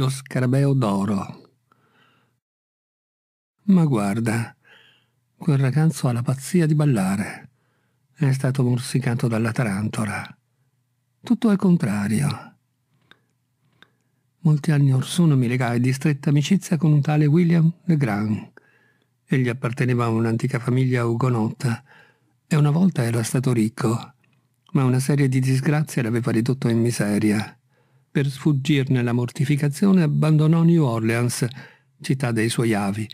lo scarabeo d'oro. Ma guarda, quel ragazzo ha la pazzia di ballare. È stato morsicato dalla tarantola. Tutto al contrario. Molti anni or sono mi legai di stretta amicizia con un tale William Legrand. Egli apparteneva a un'antica famiglia ugonotta e una volta era stato ricco, ma una serie di disgrazie l'aveva ridotto in miseria. Per sfuggirne la mortificazione abbandonò New Orleans, città dei suoi avi,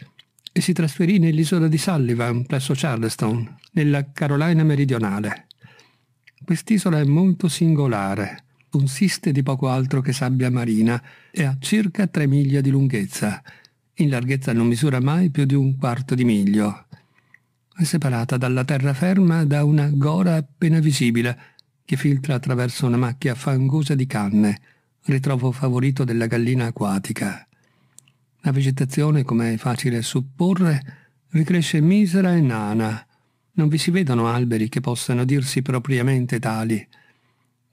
e si trasferì nell'isola di Sullivan, presso Charleston, nella Carolina meridionale. Quest'isola è molto singolare, consiste di poco altro che sabbia marina e ha circa 3 miglia di lunghezza. In larghezza non misura mai più di un quarto di miglio. È separata dalla terraferma da una gora appena visibile che filtra attraverso una macchia fangosa di canne ritrovo favorito della gallina acquatica. La vegetazione, come è facile supporre, ricresce misera e nana. Non vi si vedono alberi che possano dirsi propriamente tali.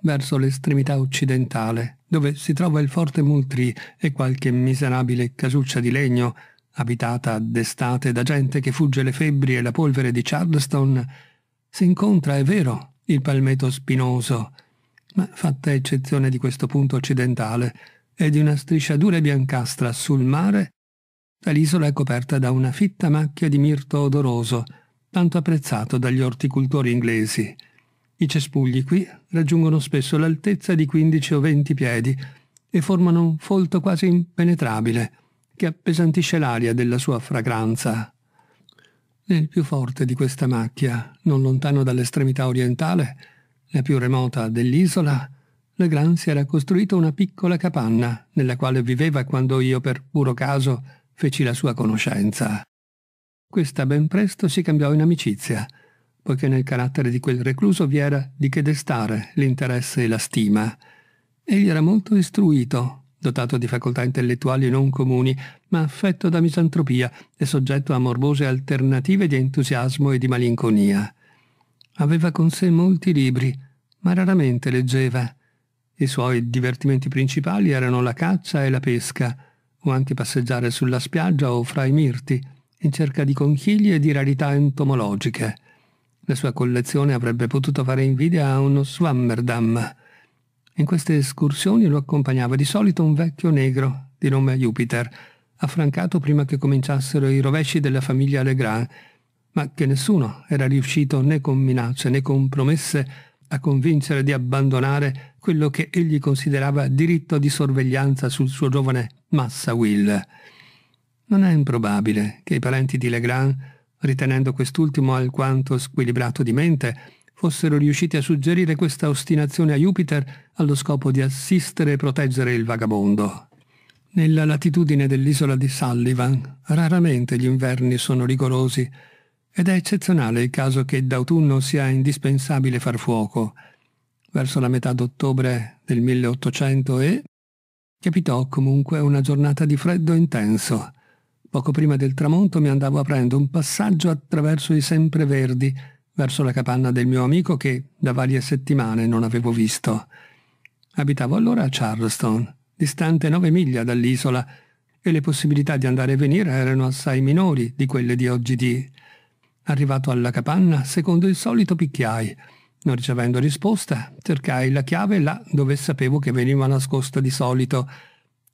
Verso l'estremità occidentale, dove si trova il forte Multri e qualche miserabile casuccia di legno, abitata d'estate da gente che fugge le febbri e la polvere di Charleston, si incontra, è vero, il palmeto spinoso, ma fatta eccezione di questo punto occidentale, e di una striscia dura e biancastra sul mare, l'isola è coperta da una fitta macchia di mirto odoroso, tanto apprezzato dagli orticoltori inglesi. I cespugli qui raggiungono spesso l'altezza di 15 o 20 piedi e formano un folto quasi impenetrabile che appesantisce l'aria della sua fragranza. Nel più forte di questa macchia, non lontano dall'estremità orientale, la più remota dell'isola, Legrand si era costruito una piccola capanna nella quale viveva quando io per puro caso feci la sua conoscenza. Questa ben presto si cambiò in amicizia, poiché nel carattere di quel recluso vi era di che destare l'interesse e la stima. Egli era molto istruito, dotato di facoltà intellettuali non comuni, ma affetto da misantropia e soggetto a morbose alternative di entusiasmo e di malinconia. Aveva con sé molti libri, ma raramente leggeva. I suoi divertimenti principali erano la caccia e la pesca, o anche passeggiare sulla spiaggia o fra i mirti, in cerca di conchiglie e di rarità entomologiche. La sua collezione avrebbe potuto fare invidia a uno Swammerdam. In queste escursioni lo accompagnava di solito un vecchio negro di nome Jupiter, affrancato prima che cominciassero i rovesci della famiglia Legrand, ma che nessuno era riuscito né con minacce né con promesse a convincere di abbandonare quello che egli considerava diritto di sorveglianza sul suo giovane Massa Will. Non è improbabile che i parenti di Legrand, ritenendo quest'ultimo alquanto squilibrato di mente, fossero riusciti a suggerire questa ostinazione a Jupiter allo scopo di assistere e proteggere il vagabondo. Nella latitudine dell'isola di Sullivan raramente gli inverni sono rigorosi ed è eccezionale il caso che d'autunno sia indispensabile far fuoco. Verso la metà d'ottobre del 1800 e capitò comunque una giornata di freddo intenso. Poco prima del tramonto mi andavo aprendo un passaggio attraverso i sempreverdi verso la capanna del mio amico che da varie settimane non avevo visto. Abitavo allora a Charleston, distante nove miglia dall'isola, e le possibilità di andare e venire erano assai minori di quelle di oggi. Di Arrivato alla capanna, secondo il solito picchiai. Non ricevendo risposta, cercai la chiave là dove sapevo che veniva nascosta di solito.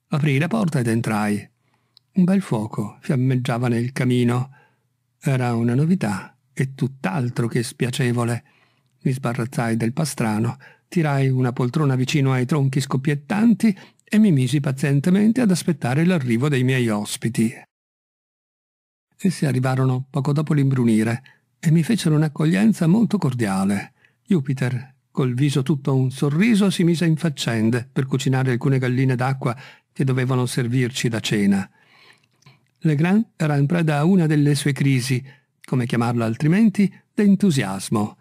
Aprì la porta ed entrai. Un bel fuoco fiammeggiava nel camino. Era una novità e tutt'altro che spiacevole. Mi sbarazzai del pastrano, tirai una poltrona vicino ai tronchi scoppiettanti e mi misi pazientemente ad aspettare l'arrivo dei miei ospiti. Essi arrivarono poco dopo l'imbrunire e mi fecero un'accoglienza molto cordiale. Jupiter, col viso tutto un sorriso, si mise in faccende per cucinare alcune galline d'acqua che dovevano servirci da cena. Legrand era in preda a una delle sue crisi, come chiamarla altrimenti, d'entusiasmo.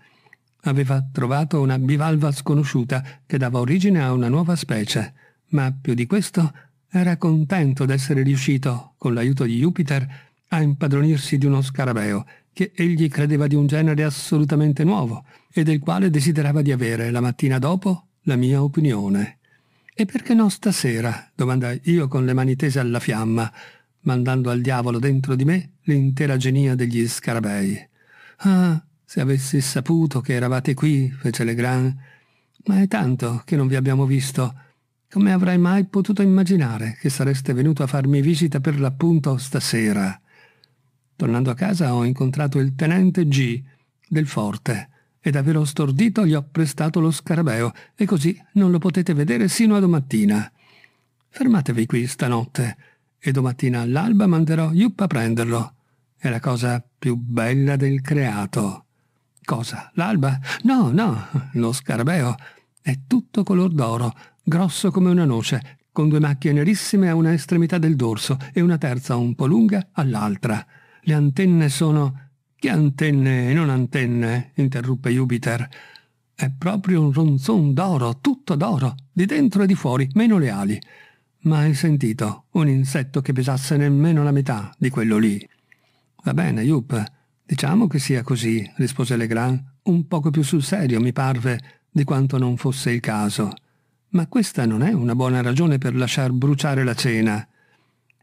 Aveva trovato una bivalva sconosciuta che dava origine a una nuova specie, ma più di questo era contento d'essere riuscito, con l'aiuto di Jupiter, a impadronirsi di uno scarabeo che egli credeva di un genere assolutamente nuovo e del quale desiderava di avere la mattina dopo la mia opinione. E perché no stasera? domandai io con le mani tese alla fiamma, mandando al diavolo dentro di me l'intera genia degli scarabei. Ah, se avessi saputo che eravate qui, fece Legrand, ma è tanto che non vi abbiamo visto. Come avrei mai potuto immaginare che sareste venuto a farmi visita per l'appunto stasera? Tornando a casa ho incontrato il tenente G del forte e davvero stordito gli ho prestato lo scarabeo e così non lo potete vedere sino a domattina. Fermatevi qui stanotte e domattina all'alba manderò Yupp a prenderlo. È la cosa più bella del creato. Cosa? L'alba? No, no, lo scarabeo. È tutto color d'oro, grosso come una noce, con due macchie nerissime a una estremità del dorso e una terza un po' lunga all'altra. Le antenne sono... Che antenne e non antenne? interruppe Jupiter. È proprio un ronzon d'oro, tutto d'oro, di dentro e di fuori, meno le ali. Mai sentito un insetto che pesasse nemmeno la metà di quello lì. Va bene, Jup, diciamo che sia così, rispose Legrand, un poco più sul serio, mi parve, di quanto non fosse il caso. Ma questa non è una buona ragione per lasciar bruciare la cena.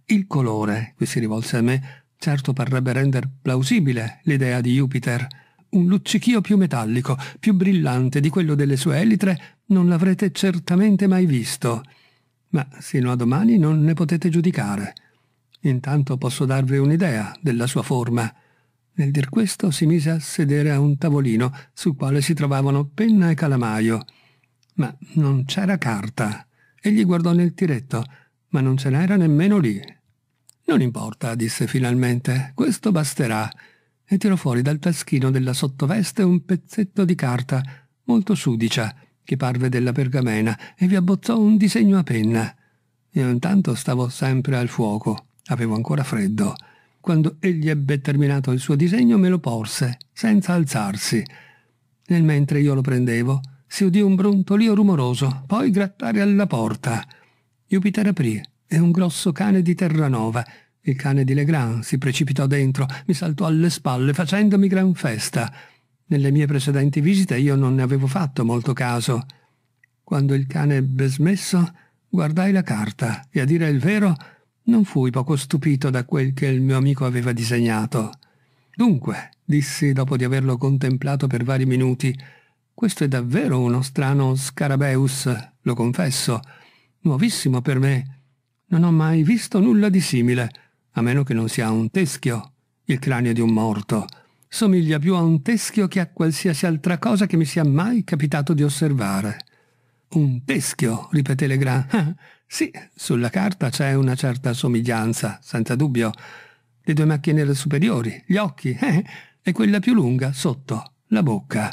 Il colore, qui si rivolse a me, Certo parrebbe rendere plausibile l'idea di Jupiter. Un luccichio più metallico, più brillante di quello delle sue elitre non l'avrete certamente mai visto. Ma sino a domani non ne potete giudicare. Intanto posso darvi un'idea della sua forma. Nel dir questo si mise a sedere a un tavolino sul quale si trovavano penna e calamaio. Ma non c'era carta. Egli guardò nel tiretto, ma non ce n'era nemmeno lì. Non importa, disse finalmente, questo basterà. E tirò fuori dal taschino della sottoveste un pezzetto di carta, molto sudicia, che parve della pergamena, e vi abbozzò un disegno a penna. Io intanto stavo sempre al fuoco, avevo ancora freddo. Quando egli ebbe terminato il suo disegno me lo porse, senza alzarsi. Nel mentre io lo prendevo, si udì un brontolio rumoroso, poi grattare alla porta. Jupiter aprì e un grosso cane di Terranova, il cane di Legrand, si precipitò dentro, mi saltò alle spalle facendomi gran festa. Nelle mie precedenti visite io non ne avevo fatto molto caso. Quando il cane ebbe smesso, guardai la carta e a dire il vero non fui poco stupito da quel che il mio amico aveva disegnato. Dunque, dissi dopo di averlo contemplato per vari minuti, questo è davvero uno strano scarabeus, lo confesso, nuovissimo per me non ho mai visto nulla di simile, a meno che non sia un teschio, il cranio di un morto. Somiglia più a un teschio che a qualsiasi altra cosa che mi sia mai capitato di osservare. Un teschio, ripeté Legrand. Ah, sì, sulla carta c'è una certa somiglianza, senza dubbio. Le due macchie nere superiori, gli occhi, eh, e quella più lunga, sotto, la bocca.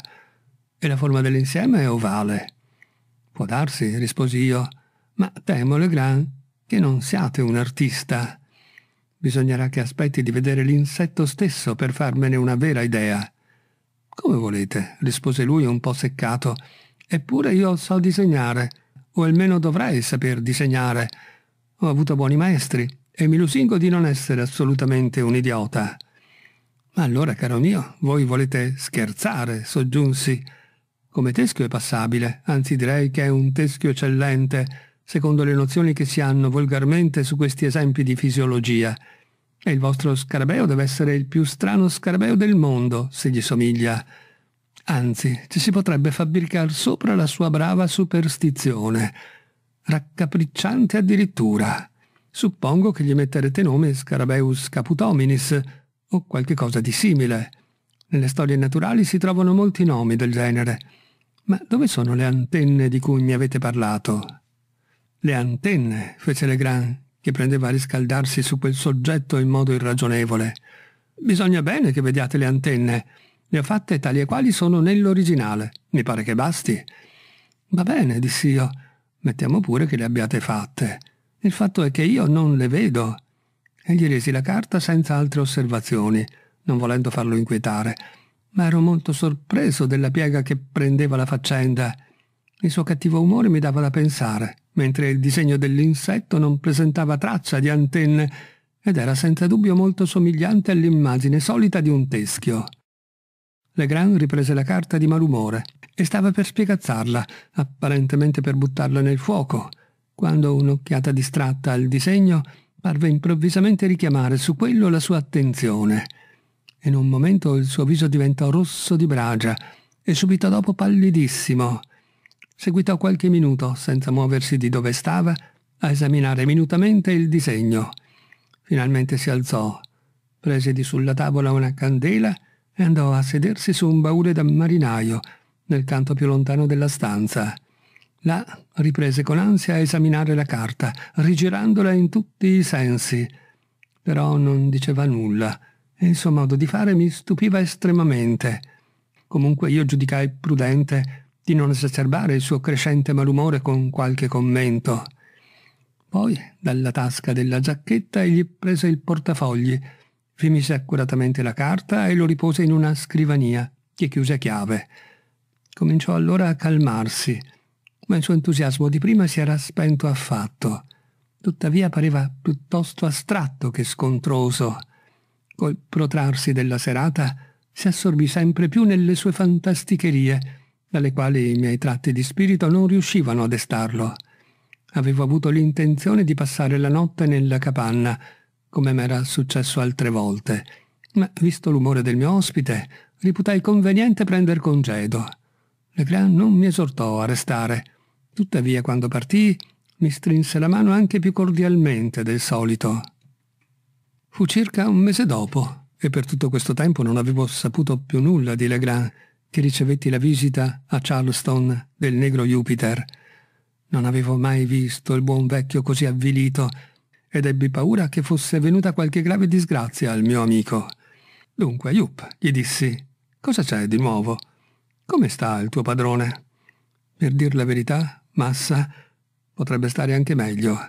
E la forma dell'insieme è ovale. Può darsi, risposi io, ma temo Legrand che non siate un artista. Bisognerà che aspetti di vedere l'insetto stesso per farmene una vera idea. Come volete, rispose lui un po' seccato. Eppure io so disegnare, o almeno dovrei saper disegnare. Ho avuto buoni maestri e mi lusingo di non essere assolutamente un idiota. Ma allora, caro mio, voi volete scherzare, soggiunsi. Come teschio è passabile, anzi direi che è un teschio eccellente secondo le nozioni che si hanno volgarmente su questi esempi di fisiologia. E il vostro scarabeo deve essere il più strano scarabeo del mondo, se gli somiglia. Anzi, ci si potrebbe fabbricar sopra la sua brava superstizione, raccapricciante addirittura. Suppongo che gli metterete nome Scarabeus caputominis o qualche cosa di simile. Nelle storie naturali si trovano molti nomi del genere. Ma dove sono le antenne di cui mi avete parlato? le antenne, fece Legrand, che prendeva a riscaldarsi su quel soggetto in modo irragionevole. Bisogna bene che vediate le antenne. Le ho fatte tali e quali sono nell'originale. Mi pare che basti. Va bene, dissi io. Mettiamo pure che le abbiate fatte. Il fatto è che io non le vedo. E gli resi la carta senza altre osservazioni, non volendo farlo inquietare. Ma ero molto sorpreso della piega che prendeva la faccenda. Il suo cattivo umore mi dava da pensare mentre il disegno dell'insetto non presentava traccia di antenne ed era senza dubbio molto somigliante all'immagine solita di un teschio. Legrand riprese la carta di malumore e stava per spiegazzarla, apparentemente per buttarla nel fuoco, quando un'occhiata distratta al disegno parve improvvisamente richiamare su quello la sua attenzione. In un momento il suo viso diventò rosso di bragia e subito dopo pallidissimo – seguitò qualche minuto, senza muoversi di dove stava, a esaminare minutamente il disegno. Finalmente si alzò, prese di sulla tavola una candela e andò a sedersi su un baule da marinaio, nel canto più lontano della stanza. Là riprese con ansia a esaminare la carta, rigirandola in tutti i sensi. Però non diceva nulla e il suo modo di fare mi stupiva estremamente. Comunque io giudicai prudente di non esacerbare il suo crescente malumore con qualche commento. Poi, dalla tasca della giacchetta, egli prese il portafogli, vi mise accuratamente la carta e lo ripose in una scrivania, che chiuse a chiave. Cominciò allora a calmarsi, ma il suo entusiasmo di prima si era spento affatto. Tuttavia pareva piuttosto astratto che scontroso. Col protrarsi della serata si assorbì sempre più nelle sue fantasticherie, dalle quali i miei tratti di spirito non riuscivano a destarlo. Avevo avuto l'intenzione di passare la notte nella capanna, come m'era successo altre volte, ma visto l'umore del mio ospite, riputai conveniente prender congedo. Legrand non mi esortò a restare. Tuttavia, quando partì, mi strinse la mano anche più cordialmente del solito. Fu circa un mese dopo, e per tutto questo tempo non avevo saputo più nulla di Legrand che ricevetti la visita a Charleston del negro Jupiter. Non avevo mai visto il buon vecchio così avvilito ed ebbi paura che fosse venuta qualche grave disgrazia al mio amico. Dunque, Jup, gli dissi, cosa c'è di nuovo? Come sta il tuo padrone? Per dir la verità, Massa, potrebbe stare anche meglio.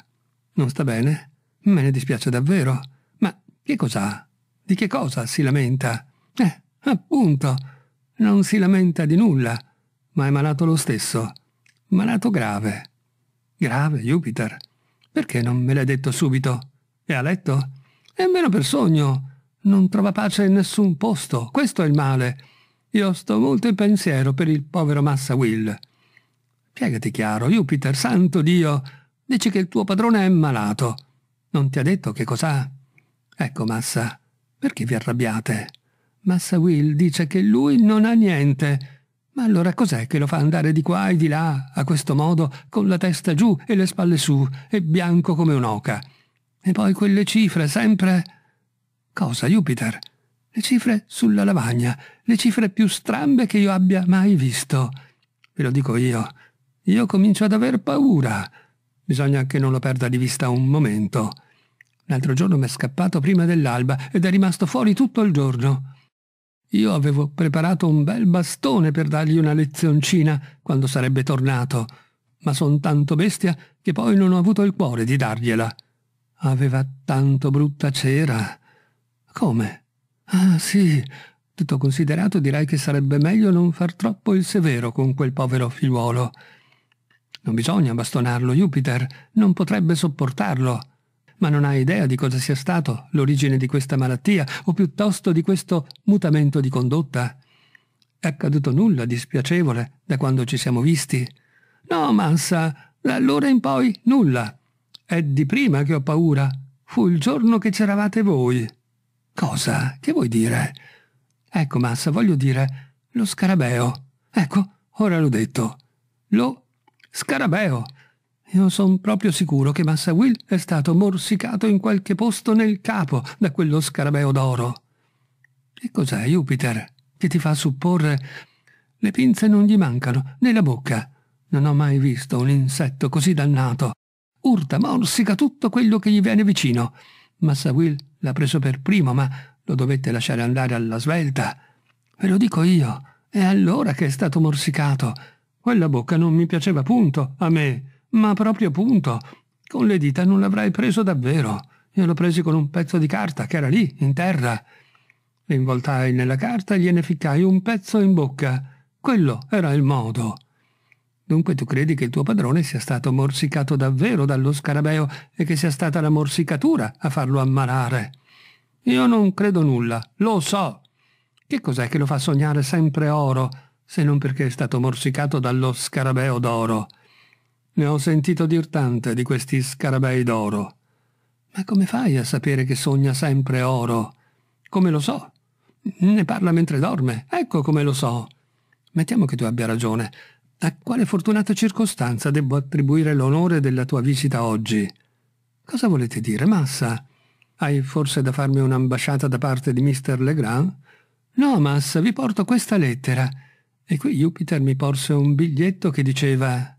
Non sta bene? Me ne dispiace davvero. Ma che cos'ha? Di che cosa si lamenta? Eh, appunto. Non si lamenta di nulla, ma è malato lo stesso. Malato grave. Grave, Jupiter. Perché non me l'hai detto subito? È a letto? È meno per sogno. Non trova pace in nessun posto. Questo è il male. Io sto molto in pensiero per il povero Massa Will. Piegati chiaro, Jupiter, santo Dio. Dici che il tuo padrone è malato. Non ti ha detto che cos'ha? Ecco, Massa, perché vi arrabbiate? Massa Will dice che lui non ha niente. Ma allora cos'è che lo fa andare di qua e di là, a questo modo, con la testa giù e le spalle su, e bianco come un'oca? E poi quelle cifre, sempre... Cosa, Jupiter? Le cifre sulla lavagna, le cifre più strambe che io abbia mai visto. Ve lo dico io. Io comincio ad aver paura. Bisogna che non lo perda di vista un momento. L'altro giorno mi è scappato prima dell'alba ed è rimasto fuori tutto il giorno. Io avevo preparato un bel bastone per dargli una lezioncina quando sarebbe tornato, ma son tanto bestia che poi non ho avuto il cuore di dargliela. Aveva tanto brutta cera. Come? Ah sì, tutto considerato direi che sarebbe meglio non far troppo il severo con quel povero figliuolo. Non bisogna bastonarlo, Jupiter, non potrebbe sopportarlo ma non ha idea di cosa sia stato l'origine di questa malattia o piuttosto di questo mutamento di condotta. È accaduto nulla di spiacevole da quando ci siamo visti. No, Mansa, da allora in poi nulla. È di prima che ho paura. Fu il giorno che c'eravate voi. Cosa? Che vuoi dire? Ecco, Massa, voglio dire lo scarabeo. Ecco, ora l'ho detto. Lo scarabeo. Io son proprio sicuro che Massa Will è stato morsicato in qualche posto nel capo da quello scarabeo d'oro. E cos'è Jupiter che ti fa supporre? Le pinze non gli mancano, né la bocca. Non ho mai visto un insetto così dannato. Urta, morsica tutto quello che gli viene vicino. Massa Will l'ha preso per primo, ma lo dovette lasciare andare alla svelta. Ve lo dico io, è allora che è stato morsicato. Quella bocca non mi piaceva punto, a me. Ma proprio punto. Con le dita non l'avrei preso davvero. Io l'ho preso con un pezzo di carta che era lì, in terra. L'involtai nella carta e gliene ficcai un pezzo in bocca. Quello era il modo. Dunque tu credi che il tuo padrone sia stato morsicato davvero dallo scarabeo e che sia stata la morsicatura a farlo ammalare? Io non credo nulla, lo so. Che cos'è che lo fa sognare sempre oro, se non perché è stato morsicato dallo scarabeo d'oro? Ne ho sentito dir tante di questi scarabei d'oro. Ma come fai a sapere che sogna sempre oro? Come lo so? Ne parla mentre dorme. Ecco come lo so. Mettiamo che tu abbia ragione. A quale fortunata circostanza debbo attribuire l'onore della tua visita oggi? Cosa volete dire, Massa? Hai forse da farmi un'ambasciata da parte di Mr. Legrand? No, Massa, vi porto questa lettera. E qui Jupiter mi porse un biglietto che diceva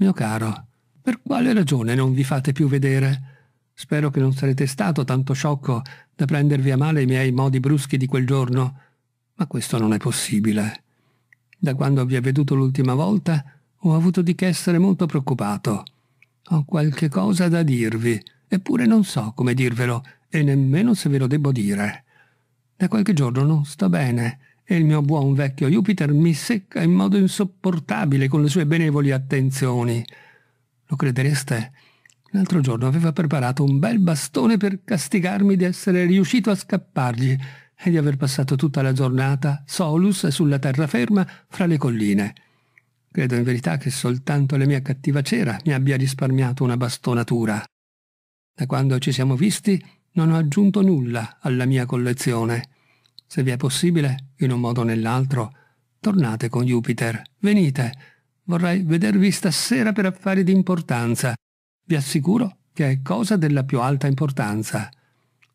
mio caro, per quale ragione non vi fate più vedere? Spero che non sarete stato tanto sciocco da prendervi a male i miei modi bruschi di quel giorno, ma questo non è possibile. Da quando vi ho veduto l'ultima volta ho avuto di che essere molto preoccupato. Ho qualche cosa da dirvi, eppure non so come dirvelo e nemmeno se ve lo debbo dire. Da qualche giorno non sto bene e il mio buon vecchio Jupiter mi secca in modo insopportabile con le sue benevoli attenzioni. Lo credereste? L'altro giorno aveva preparato un bel bastone per castigarmi di essere riuscito a scappargli e di aver passato tutta la giornata solus sulla terraferma fra le colline. Credo in verità che soltanto la mia cattiva cera mi abbia risparmiato una bastonatura. Da quando ci siamo visti non ho aggiunto nulla alla mia collezione. Se vi è possibile, in un modo o nell'altro, tornate con Jupiter, venite. Vorrei vedervi stasera per affari di importanza. Vi assicuro che è cosa della più alta importanza.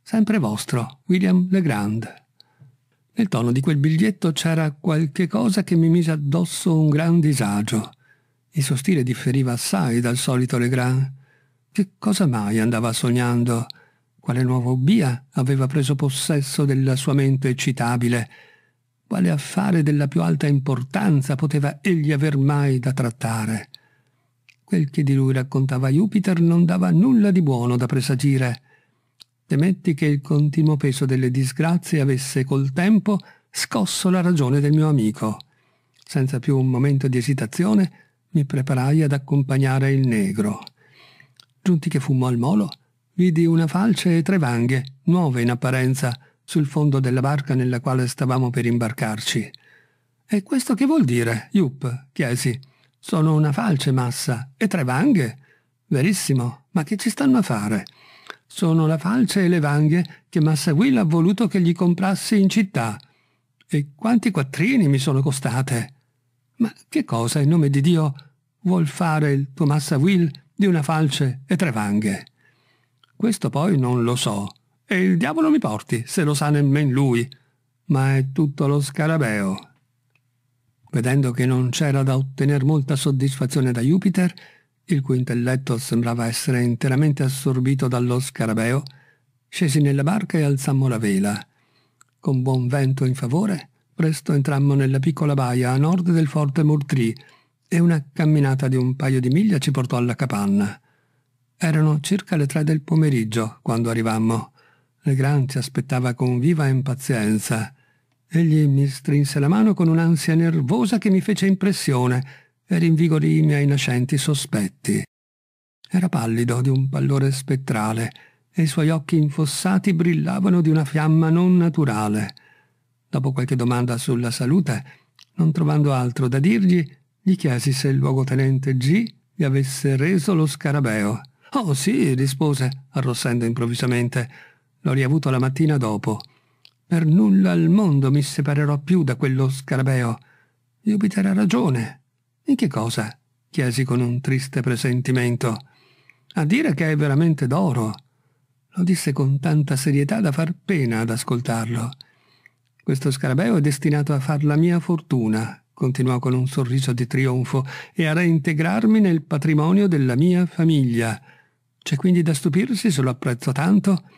Sempre vostro, William Legrand. Nel tono di quel biglietto c'era qualche cosa che mi mise addosso un gran disagio. Il suo stile differiva assai dal solito Legrand. Che cosa mai andava sognando? Quale nuova obbia aveva preso possesso della sua mente eccitabile? Quale affare della più alta importanza poteva egli aver mai da trattare? Quel che di lui raccontava Jupiter non dava nulla di buono da presagire. Temetti che il continuo peso delle disgrazie avesse col tempo scosso la ragione del mio amico. Senza più un momento di esitazione mi preparai ad accompagnare il negro. Giunti che fummo al molo, vidi una falce e tre vanghe, nuove in apparenza, sul fondo della barca nella quale stavamo per imbarcarci. E questo che vuol dire, Yup? chiesi. Sono una falce massa e tre vanghe? Verissimo, ma che ci stanno a fare? Sono la falce e le vanghe che Massa Will ha voluto che gli comprassi in città. E quanti quattrini mi sono costate? Ma che cosa, in nome di Dio, vuol fare il tuo Massa Will di una falce e tre vanghe? Questo poi non lo so. E il diavolo mi porti, se lo sa nemmeno lui. Ma è tutto lo scarabeo. Vedendo che non c'era da ottenere molta soddisfazione da Jupiter, il cui intelletto sembrava essere interamente assorbito dallo scarabeo, scesi nella barca e alzammo la vela. Con buon vento in favore, presto entrammo nella piccola baia a nord del forte Mortrì e una camminata di un paio di miglia ci portò alla capanna. Erano circa le tre del pomeriggio quando arrivammo. Legrand ci aspettava con viva impazienza. Egli mi strinse la mano con un'ansia nervosa che mi fece impressione e rinvigorì i miei nascenti sospetti. Era pallido di un pallore spettrale e i suoi occhi infossati brillavano di una fiamma non naturale. Dopo qualche domanda sulla salute, non trovando altro da dirgli, gli chiesi se il luogotenente G gli avesse reso lo scarabeo. Oh sì, rispose, arrossendo improvvisamente. L'ho riavuto la mattina dopo. Per nulla al mondo mi separerò più da quello scarabeo. Jupiter ha ragione. In che cosa? chiesi con un triste presentimento. A dire che è veramente d'oro. Lo disse con tanta serietà da far pena ad ascoltarlo. Questo scarabeo è destinato a far la mia fortuna, continuò con un sorriso di trionfo, e a reintegrarmi nel patrimonio della mia famiglia. C'è quindi da stupirsi se lo apprezzo tanto,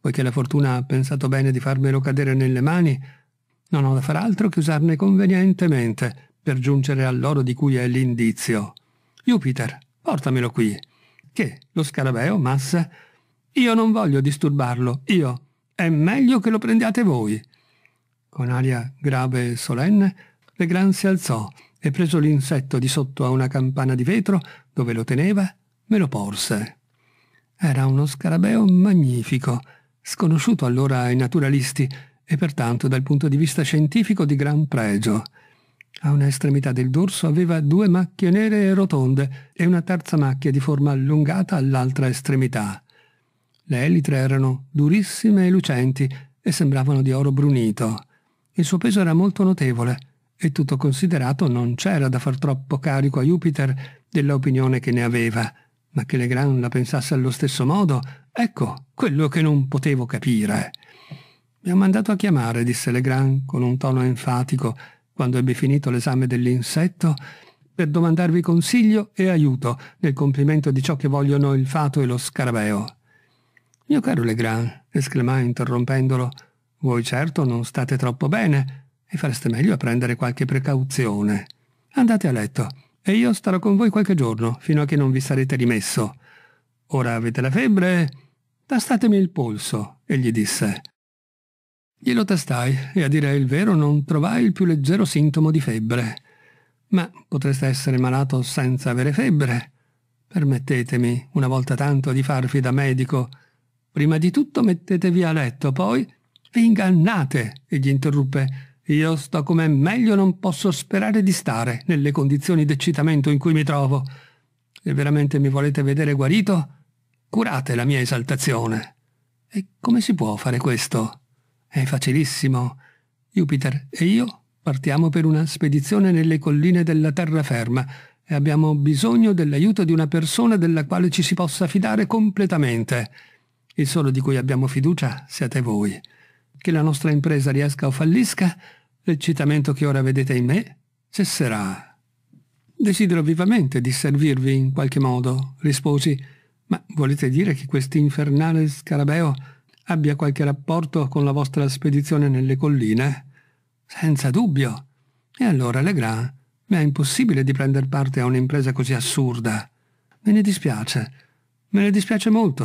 poiché la fortuna ha pensato bene di farmelo cadere nelle mani, non ho da far altro che usarne convenientemente per giungere all'oro di cui è l'indizio. Jupiter, portamelo qui, che lo scarabeo, massa, io non voglio disturbarlo, io, è meglio che lo prendiate voi. Con aria grave e solenne, Legrand si alzò e preso l'insetto di sotto a una campana di vetro, dove lo teneva, me lo porse. Era uno scarabeo magnifico, sconosciuto allora ai naturalisti e pertanto dal punto di vista scientifico di gran pregio. A una estremità del dorso aveva due macchie nere e rotonde e una terza macchia di forma allungata all'altra estremità. Le elitre erano durissime e lucenti e sembravano di oro brunito. Il suo peso era molto notevole e tutto considerato non c'era da far troppo carico a Jupiter dell'opinione che ne aveva. Ma che Legrand la pensasse allo stesso modo, ecco quello che non potevo capire. Mi ha mandato a chiamare, disse Legrand con un tono enfatico, quando ebbe finito l'esame dell'insetto, per domandarvi consiglio e aiuto nel compimento di ciò che vogliono il fato e lo scarabeo. Mio caro Legrand, esclamai interrompendolo, voi certo non state troppo bene e fareste meglio a prendere qualche precauzione. Andate a letto e io starò con voi qualche giorno, fino a che non vi sarete rimesso. Ora avete la febbre? Tastatemi il polso, egli disse. Glielo tastai e a dire il vero non trovai il più leggero sintomo di febbre. Ma potreste essere malato senza avere febbre. Permettetemi, una volta tanto, di farvi da medico. Prima di tutto mettetevi a letto, poi... Vi ingannate, egli interruppe. Io sto come meglio non posso sperare di stare nelle condizioni d'eccitamento in cui mi trovo. Se veramente mi volete vedere guarito, curate la mia esaltazione. E come si può fare questo? È facilissimo. Jupiter e io partiamo per una spedizione nelle colline della terraferma e abbiamo bisogno dell'aiuto di una persona della quale ci si possa fidare completamente. Il solo di cui abbiamo fiducia siete voi. Che la nostra impresa riesca o fallisca l'eccitamento che ora vedete in me cesserà. Desidero vivamente di servirvi in qualche modo, risposi, ma volete dire che quest'infernale scarabeo abbia qualche rapporto con la vostra spedizione nelle colline? Senza dubbio. E allora Legrand mi è impossibile di prendere parte a un'impresa così assurda. Me ne dispiace, me ne dispiace molto,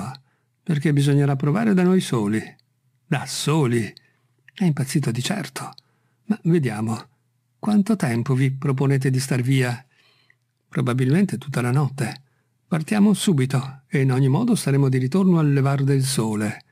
perché bisognerà provare da noi soli. Da soli? È impazzito di certo. Ma vediamo, quanto tempo vi proponete di star via? Probabilmente tutta la notte. Partiamo subito e in ogni modo saremo di ritorno al levar del sole.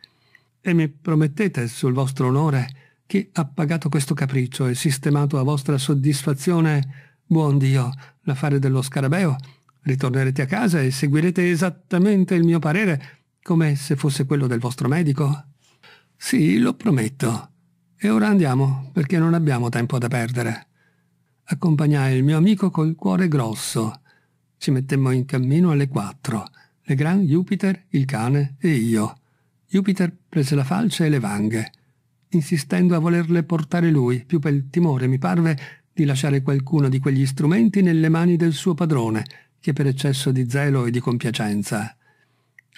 E mi promettete sul vostro onore che ha pagato questo capriccio e sistemato a vostra soddisfazione, buon Dio, l'affare dello scarabeo, ritornerete a casa e seguirete esattamente il mio parere, come se fosse quello del vostro medico? Sì, lo prometto. E ora andiamo, perché non abbiamo tempo da perdere. Accompagnai il mio amico col cuore grosso. Ci mettemmo in cammino alle quattro. Le gran Jupiter, il cane e io. Jupiter prese la falce e le vanghe, insistendo a volerle portare lui, più per il timore, mi parve, di lasciare qualcuno di quegli strumenti nelle mani del suo padrone, che per eccesso di zelo e di compiacenza.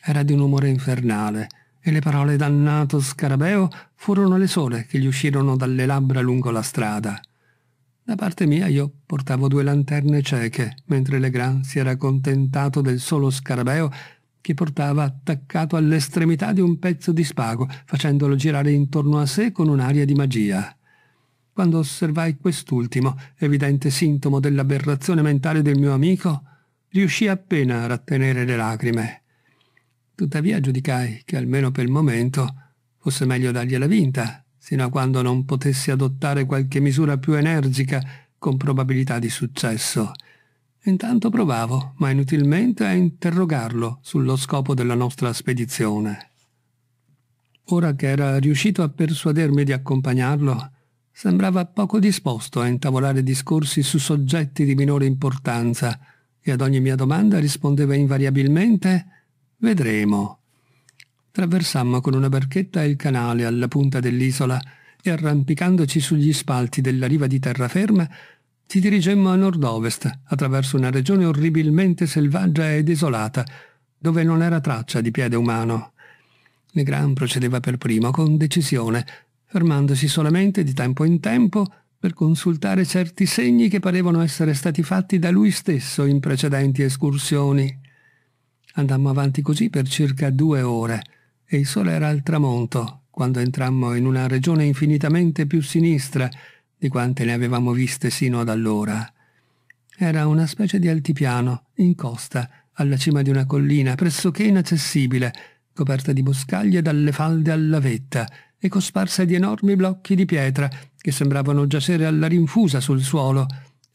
Era di un umore infernale, e le parole dannato scarabeo furono le sole che gli uscirono dalle labbra lungo la strada. Da parte mia io portavo due lanterne cieche, mentre Legrand si era contentato del solo scarabeo che portava attaccato all'estremità di un pezzo di spago, facendolo girare intorno a sé con un'aria di magia. Quando osservai quest'ultimo, evidente sintomo dell'aberrazione mentale del mio amico, riuscì appena a rattenere le lacrime. Tuttavia giudicai che almeno per il momento fosse meglio dargliela vinta, sino a quando non potessi adottare qualche misura più energica con probabilità di successo. Intanto provavo, ma inutilmente, a interrogarlo sullo scopo della nostra spedizione. Ora che era riuscito a persuadermi di accompagnarlo, sembrava poco disposto a intavolare discorsi su soggetti di minore importanza e ad ogni mia domanda rispondeva invariabilmente Vedremo. Traversammo con una barchetta il canale alla punta dell'isola e arrampicandoci sugli spalti della riva di terraferma ci dirigemmo a nord-ovest attraverso una regione orribilmente selvaggia e desolata dove non era traccia di piede umano. Legrand procedeva per primo con decisione, fermandosi solamente di tempo in tempo per consultare certi segni che parevano essere stati fatti da lui stesso in precedenti escursioni. Andammo avanti così per circa due ore e il sole era al tramonto quando entrammo in una regione infinitamente più sinistra di quante ne avevamo viste sino ad allora. Era una specie di altipiano, in costa, alla cima di una collina pressoché inaccessibile, coperta di boscaglie dalle falde alla vetta e cosparsa di enormi blocchi di pietra che sembravano giacere alla rinfusa sul suolo,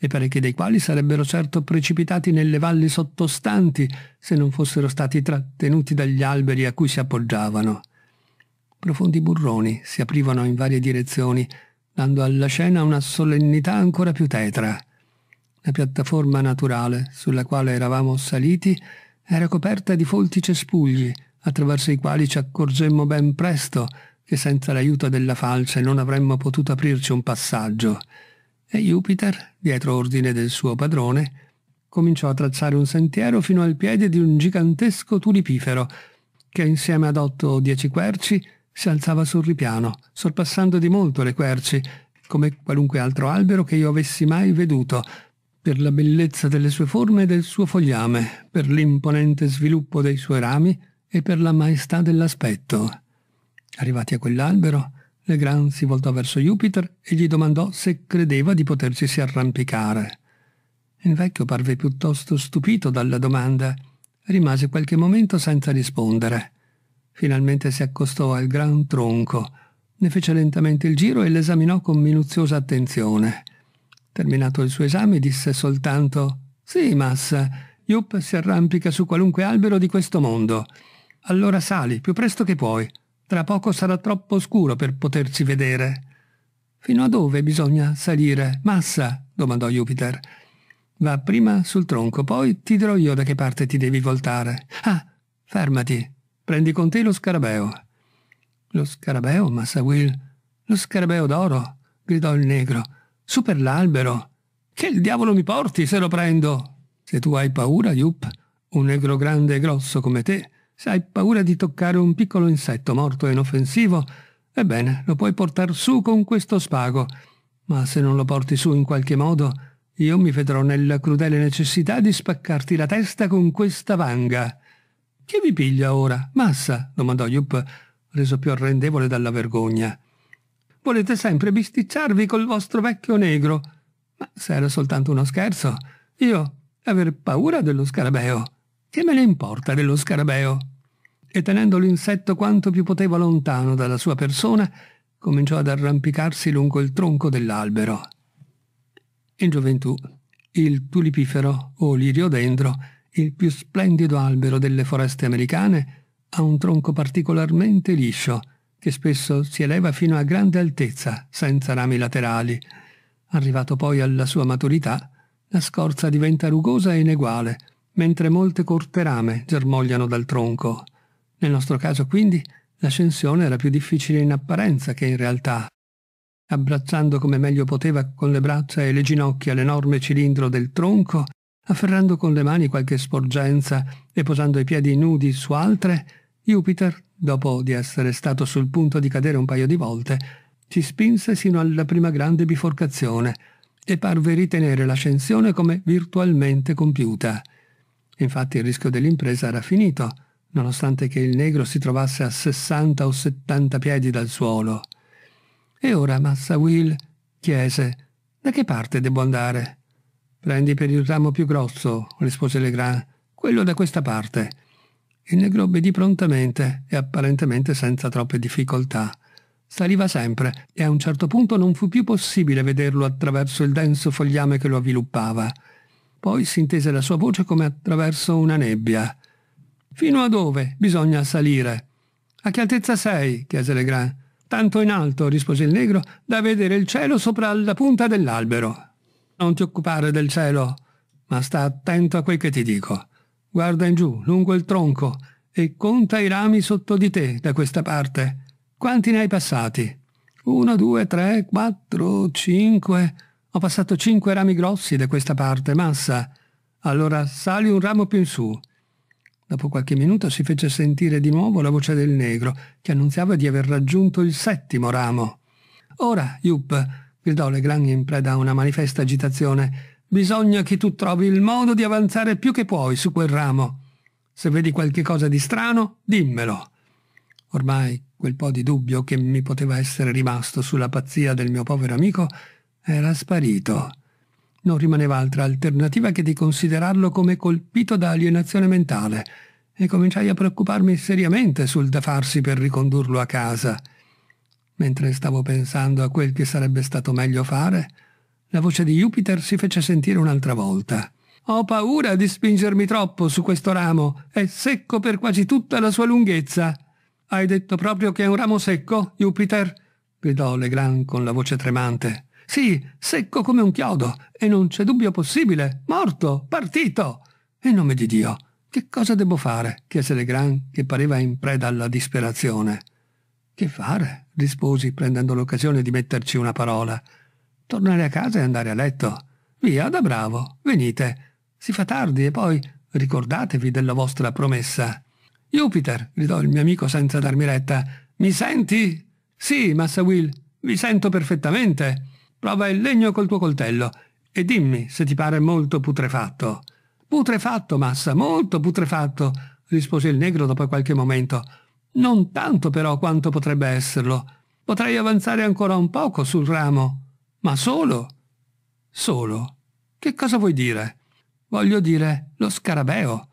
e parecchi dei quali sarebbero certo precipitati nelle valli sottostanti se non fossero stati trattenuti dagli alberi a cui si appoggiavano. Profondi burroni si aprivano in varie direzioni, dando alla scena una solennità ancora più tetra. La piattaforma naturale sulla quale eravamo saliti era coperta di folti cespugli, attraverso i quali ci accorgemmo ben presto che senza l'aiuto della falce non avremmo potuto aprirci un passaggio e Jupiter, dietro ordine del suo padrone, cominciò a tracciare un sentiero fino al piede di un gigantesco tulipifero, che insieme ad otto o dieci querci si alzava sul ripiano, sorpassando di molto le querci, come qualunque altro albero che io avessi mai veduto, per la bellezza delle sue forme e del suo fogliame, per l'imponente sviluppo dei suoi rami e per la maestà dell'aspetto. Arrivati a quell'albero, Legrand si voltò verso Jupiter e gli domandò se credeva di potercisi arrampicare. Il vecchio parve piuttosto stupito dalla domanda. Rimase qualche momento senza rispondere. Finalmente si accostò al gran tronco, ne fece lentamente il giro e l'esaminò con minuziosa attenzione. Terminato il suo esame disse soltanto «Sì, massa, Jup si arrampica su qualunque albero di questo mondo. Allora sali, più presto che puoi. Tra poco sarà troppo scuro per poterci vedere. Fino a dove bisogna salire? Massa? domandò Jupiter. Va prima sul tronco, poi ti dirò io da che parte ti devi voltare. Ah, fermati. Prendi con te lo scarabeo. Lo scarabeo, Massa Will? Lo scarabeo d'oro? gridò il negro. Su per l'albero. Che il diavolo mi porti se lo prendo? Se tu hai paura, Yup, un negro grande e grosso come te se hai paura di toccare un piccolo insetto morto e inoffensivo, ebbene, lo puoi portar su con questo spago. Ma se non lo porti su in qualche modo, io mi vedrò nella crudele necessità di spaccarti la testa con questa vanga. Chi vi piglia ora? Massa? domandò Yup, reso più arrendevole dalla vergogna. Volete sempre bisticciarvi col vostro vecchio negro. Ma se era soltanto uno scherzo, io aver paura dello scarabeo. Che me ne importa dello scarabeo? e tenendo l'insetto quanto più poteva lontano dalla sua persona, cominciò ad arrampicarsi lungo il tronco dell'albero. In gioventù, il tulipifero o liriodendro, il più splendido albero delle foreste americane, ha un tronco particolarmente liscio, che spesso si eleva fino a grande altezza, senza rami laterali. Arrivato poi alla sua maturità, la scorza diventa rugosa e ineguale, mentre molte corte rame germogliano dal tronco. Nel nostro caso quindi l'ascensione era più difficile in apparenza che in realtà. Abbracciando come meglio poteva con le braccia e le ginocchia l'enorme cilindro del tronco, afferrando con le mani qualche sporgenza e posando i piedi nudi su altre, Jupiter, dopo di essere stato sul punto di cadere un paio di volte, ci spinse sino alla prima grande biforcazione e parve ritenere l'ascensione come virtualmente compiuta. Infatti il rischio dell'impresa era finito, nonostante che il negro si trovasse a 60 o 70 piedi dal suolo. E ora Massa Will chiese «Da che parte devo andare?» «Prendi per il ramo più grosso», rispose Legrand, «quello da questa parte». Il negro obbedì prontamente e apparentemente senza troppe difficoltà. Saliva sempre e a un certo punto non fu più possibile vederlo attraverso il denso fogliame che lo avviluppava. Poi si intese la sua voce come attraverso una nebbia. Fino a dove bisogna salire? A che altezza sei? chiese Legrand. Tanto in alto, rispose il negro, da vedere il cielo sopra la punta dell'albero. Non ti occupare del cielo, ma sta attento a quel che ti dico. Guarda in giù, lungo il tronco, e conta i rami sotto di te, da questa parte. Quanti ne hai passati? Uno, due, tre, quattro, cinque. Ho passato cinque rami grossi da questa parte, massa. Allora sali un ramo più in su Dopo qualche minuto si fece sentire di nuovo la voce del negro, che annunziava di aver raggiunto il settimo ramo. Ora, Jup, gridò Legrand in preda a una manifesta agitazione, bisogna che tu trovi il modo di avanzare più che puoi su quel ramo. Se vedi qualche cosa di strano, dimmelo. Ormai quel po' di dubbio che mi poteva essere rimasto sulla pazzia del mio povero amico era sparito. Non rimaneva altra alternativa che di considerarlo come colpito da alienazione mentale e cominciai a preoccuparmi seriamente sul da farsi per ricondurlo a casa. Mentre stavo pensando a quel che sarebbe stato meglio fare, la voce di Jupiter si fece sentire un'altra volta. Ho paura di spingermi troppo su questo ramo, è secco per quasi tutta la sua lunghezza. Hai detto proprio che è un ramo secco, Jupiter? gridò Legran con la voce tremante. Sì, secco come un chiodo, e non c'è dubbio possibile. Morto, partito. In nome di Dio, che cosa devo fare? chiese Legrand, che pareva in preda alla disperazione. Che fare? risposi, prendendo l'occasione di metterci una parola. Tornare a casa e andare a letto. Via, da bravo, venite. Si fa tardi e poi ricordatevi della vostra promessa. Jupiter, gridò il mio amico senza darmi retta. Mi senti? Sì, Massa Will, vi sento perfettamente. Prova il legno col tuo coltello e dimmi se ti pare molto putrefatto. Putrefatto, massa, molto putrefatto, rispose il negro dopo qualche momento. Non tanto però quanto potrebbe esserlo. Potrei avanzare ancora un poco sul ramo. Ma solo? Solo? Che cosa vuoi dire? Voglio dire lo scarabeo.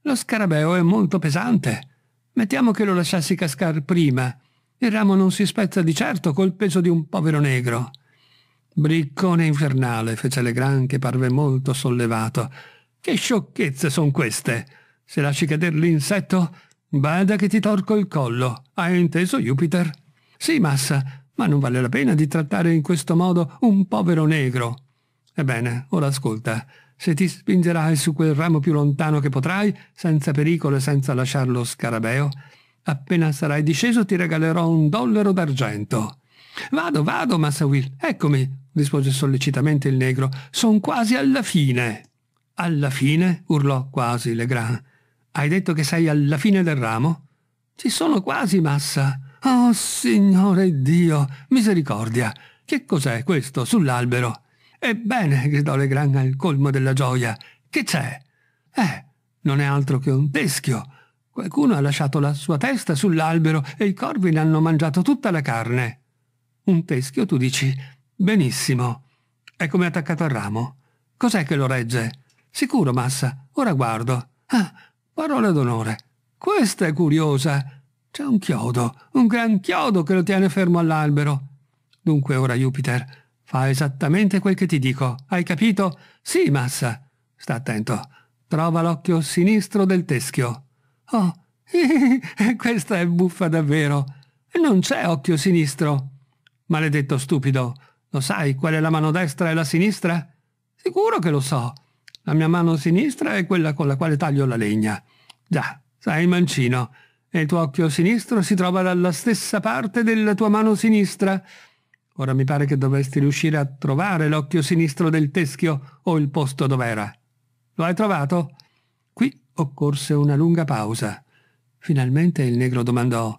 Lo scarabeo è molto pesante. Mettiamo che lo lasciassi cascar prima. Il ramo non si spezza di certo col peso di un povero negro. Briccone infernale, fece Legrand che parve molto sollevato. Che sciocchezze son queste! Se lasci cadere l'insetto, bada che ti torco il collo. Hai inteso, Jupiter? Sì, massa, ma non vale la pena di trattare in questo modo un povero negro. Ebbene, ora ascolta. Se ti spingerai su quel ramo più lontano che potrai, senza pericolo e senza lasciare lo scarabeo, appena sarai disceso ti regalerò un dollaro d'argento. Vado, vado, Massa Will, eccomi, rispose sollecitamente il negro. Sono quasi alla fine. Alla fine? urlò quasi Legrand. Hai detto che sei alla fine del ramo? Ci sono quasi, massa. Oh, signore Dio, misericordia. Che cos'è questo sull'albero? Ebbene, gridò Legrand al colmo della gioia. Che c'è? Eh, non è altro che un teschio. Qualcuno ha lasciato la sua testa sull'albero e i corvi ne hanno mangiato tutta la carne. Un teschio, tu dici? Benissimo. È come attaccato al ramo. Cos'è che lo regge? Sicuro, Massa. Ora guardo. Ah, parola d'onore. Questa è curiosa. C'è un chiodo, un gran chiodo che lo tiene fermo all'albero. Dunque ora, Jupiter, fa esattamente quel che ti dico. Hai capito? Sì, Massa. Sta attento. Trova l'occhio sinistro del teschio. Oh, questa è buffa davvero. Non c'è occhio sinistro. Maledetto stupido, lo sai qual è la mano destra e la sinistra? Sicuro che lo so. La mia mano sinistra è quella con la quale taglio la legna. Già, sai il mancino. E il tuo occhio sinistro si trova dalla stessa parte della tua mano sinistra. Ora mi pare che dovresti riuscire a trovare l'occhio sinistro del teschio o il posto dov'era. Lo hai trovato? Qui occorse una lunga pausa. Finalmente il negro domandò: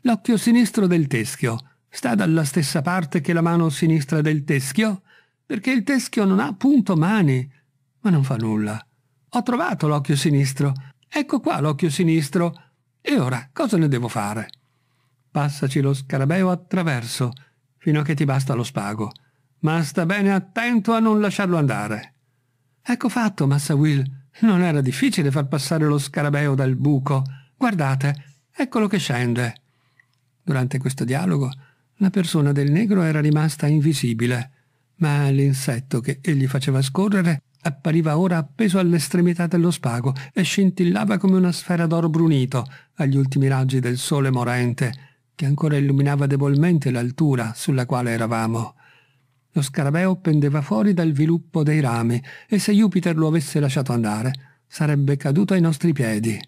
L'occhio sinistro del teschio sta dalla stessa parte che la mano sinistra del teschio, perché il teschio non ha punto mani, ma non fa nulla. Ho trovato l'occhio sinistro, ecco qua l'occhio sinistro, e ora cosa ne devo fare? Passaci lo scarabeo attraverso, fino a che ti basta lo spago, ma sta bene attento a non lasciarlo andare. Ecco fatto, Massa Will, non era difficile far passare lo scarabeo dal buco. Guardate, eccolo che scende. Durante questo dialogo la persona del negro era rimasta invisibile, ma l'insetto che egli faceva scorrere appariva ora appeso all'estremità dello spago e scintillava come una sfera d'oro brunito agli ultimi raggi del sole morente, che ancora illuminava debolmente l'altura sulla quale eravamo. Lo scarabeo pendeva fuori dal viluppo dei rami e se Jupiter lo avesse lasciato andare, sarebbe caduto ai nostri piedi.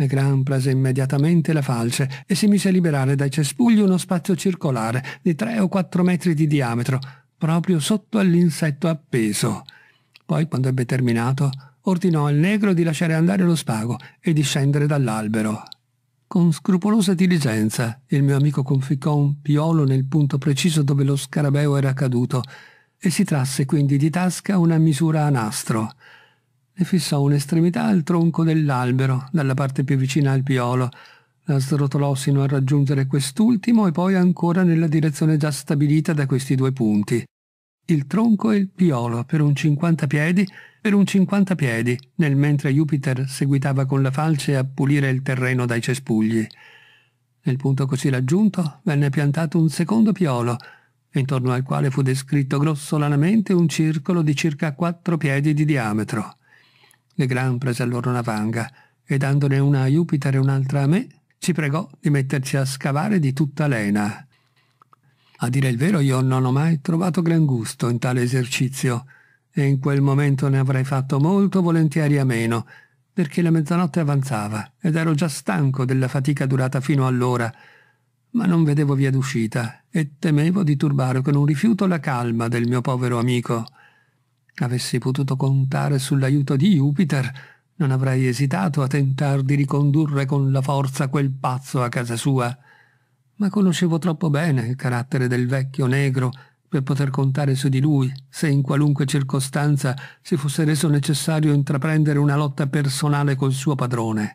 Legrand prese immediatamente la falce e si mise a liberare dai cespugli uno spazio circolare di tre o quattro metri di diametro, proprio sotto all'insetto appeso. Poi, quando ebbe terminato, ordinò al negro di lasciare andare lo spago e di scendere dall'albero. Con scrupolosa diligenza il mio amico conficcò un piolo nel punto preciso dove lo scarabeo era caduto e si trasse quindi di tasca una misura a nastro e fissò un'estremità al tronco dell'albero, dalla parte più vicina al piolo. La srotolò sino a raggiungere quest'ultimo e poi ancora nella direzione già stabilita da questi due punti. Il tronco e il piolo per un cinquanta piedi, per un cinquanta piedi, nel mentre Jupiter seguitava con la falce a pulire il terreno dai cespugli. Nel punto così raggiunto venne piantato un secondo piolo, intorno al quale fu descritto grossolanamente un circolo di circa quattro piedi di diametro. Legrand prese allora una vanga e dandone una a Jupiter e un'altra a me, ci pregò di metterci a scavare di tutta lena. A dire il vero io non ho mai trovato gran gusto in tale esercizio e in quel momento ne avrei fatto molto volentieri a meno, perché la mezzanotte avanzava ed ero già stanco della fatica durata fino allora, ma non vedevo via d'uscita e temevo di turbare con un rifiuto la calma del mio povero amico. Avessi potuto contare sull'aiuto di Jupiter, non avrei esitato a tentar di ricondurre con la forza quel pazzo a casa sua. Ma conoscevo troppo bene il carattere del vecchio negro per poter contare su di lui se in qualunque circostanza si fosse reso necessario intraprendere una lotta personale col suo padrone.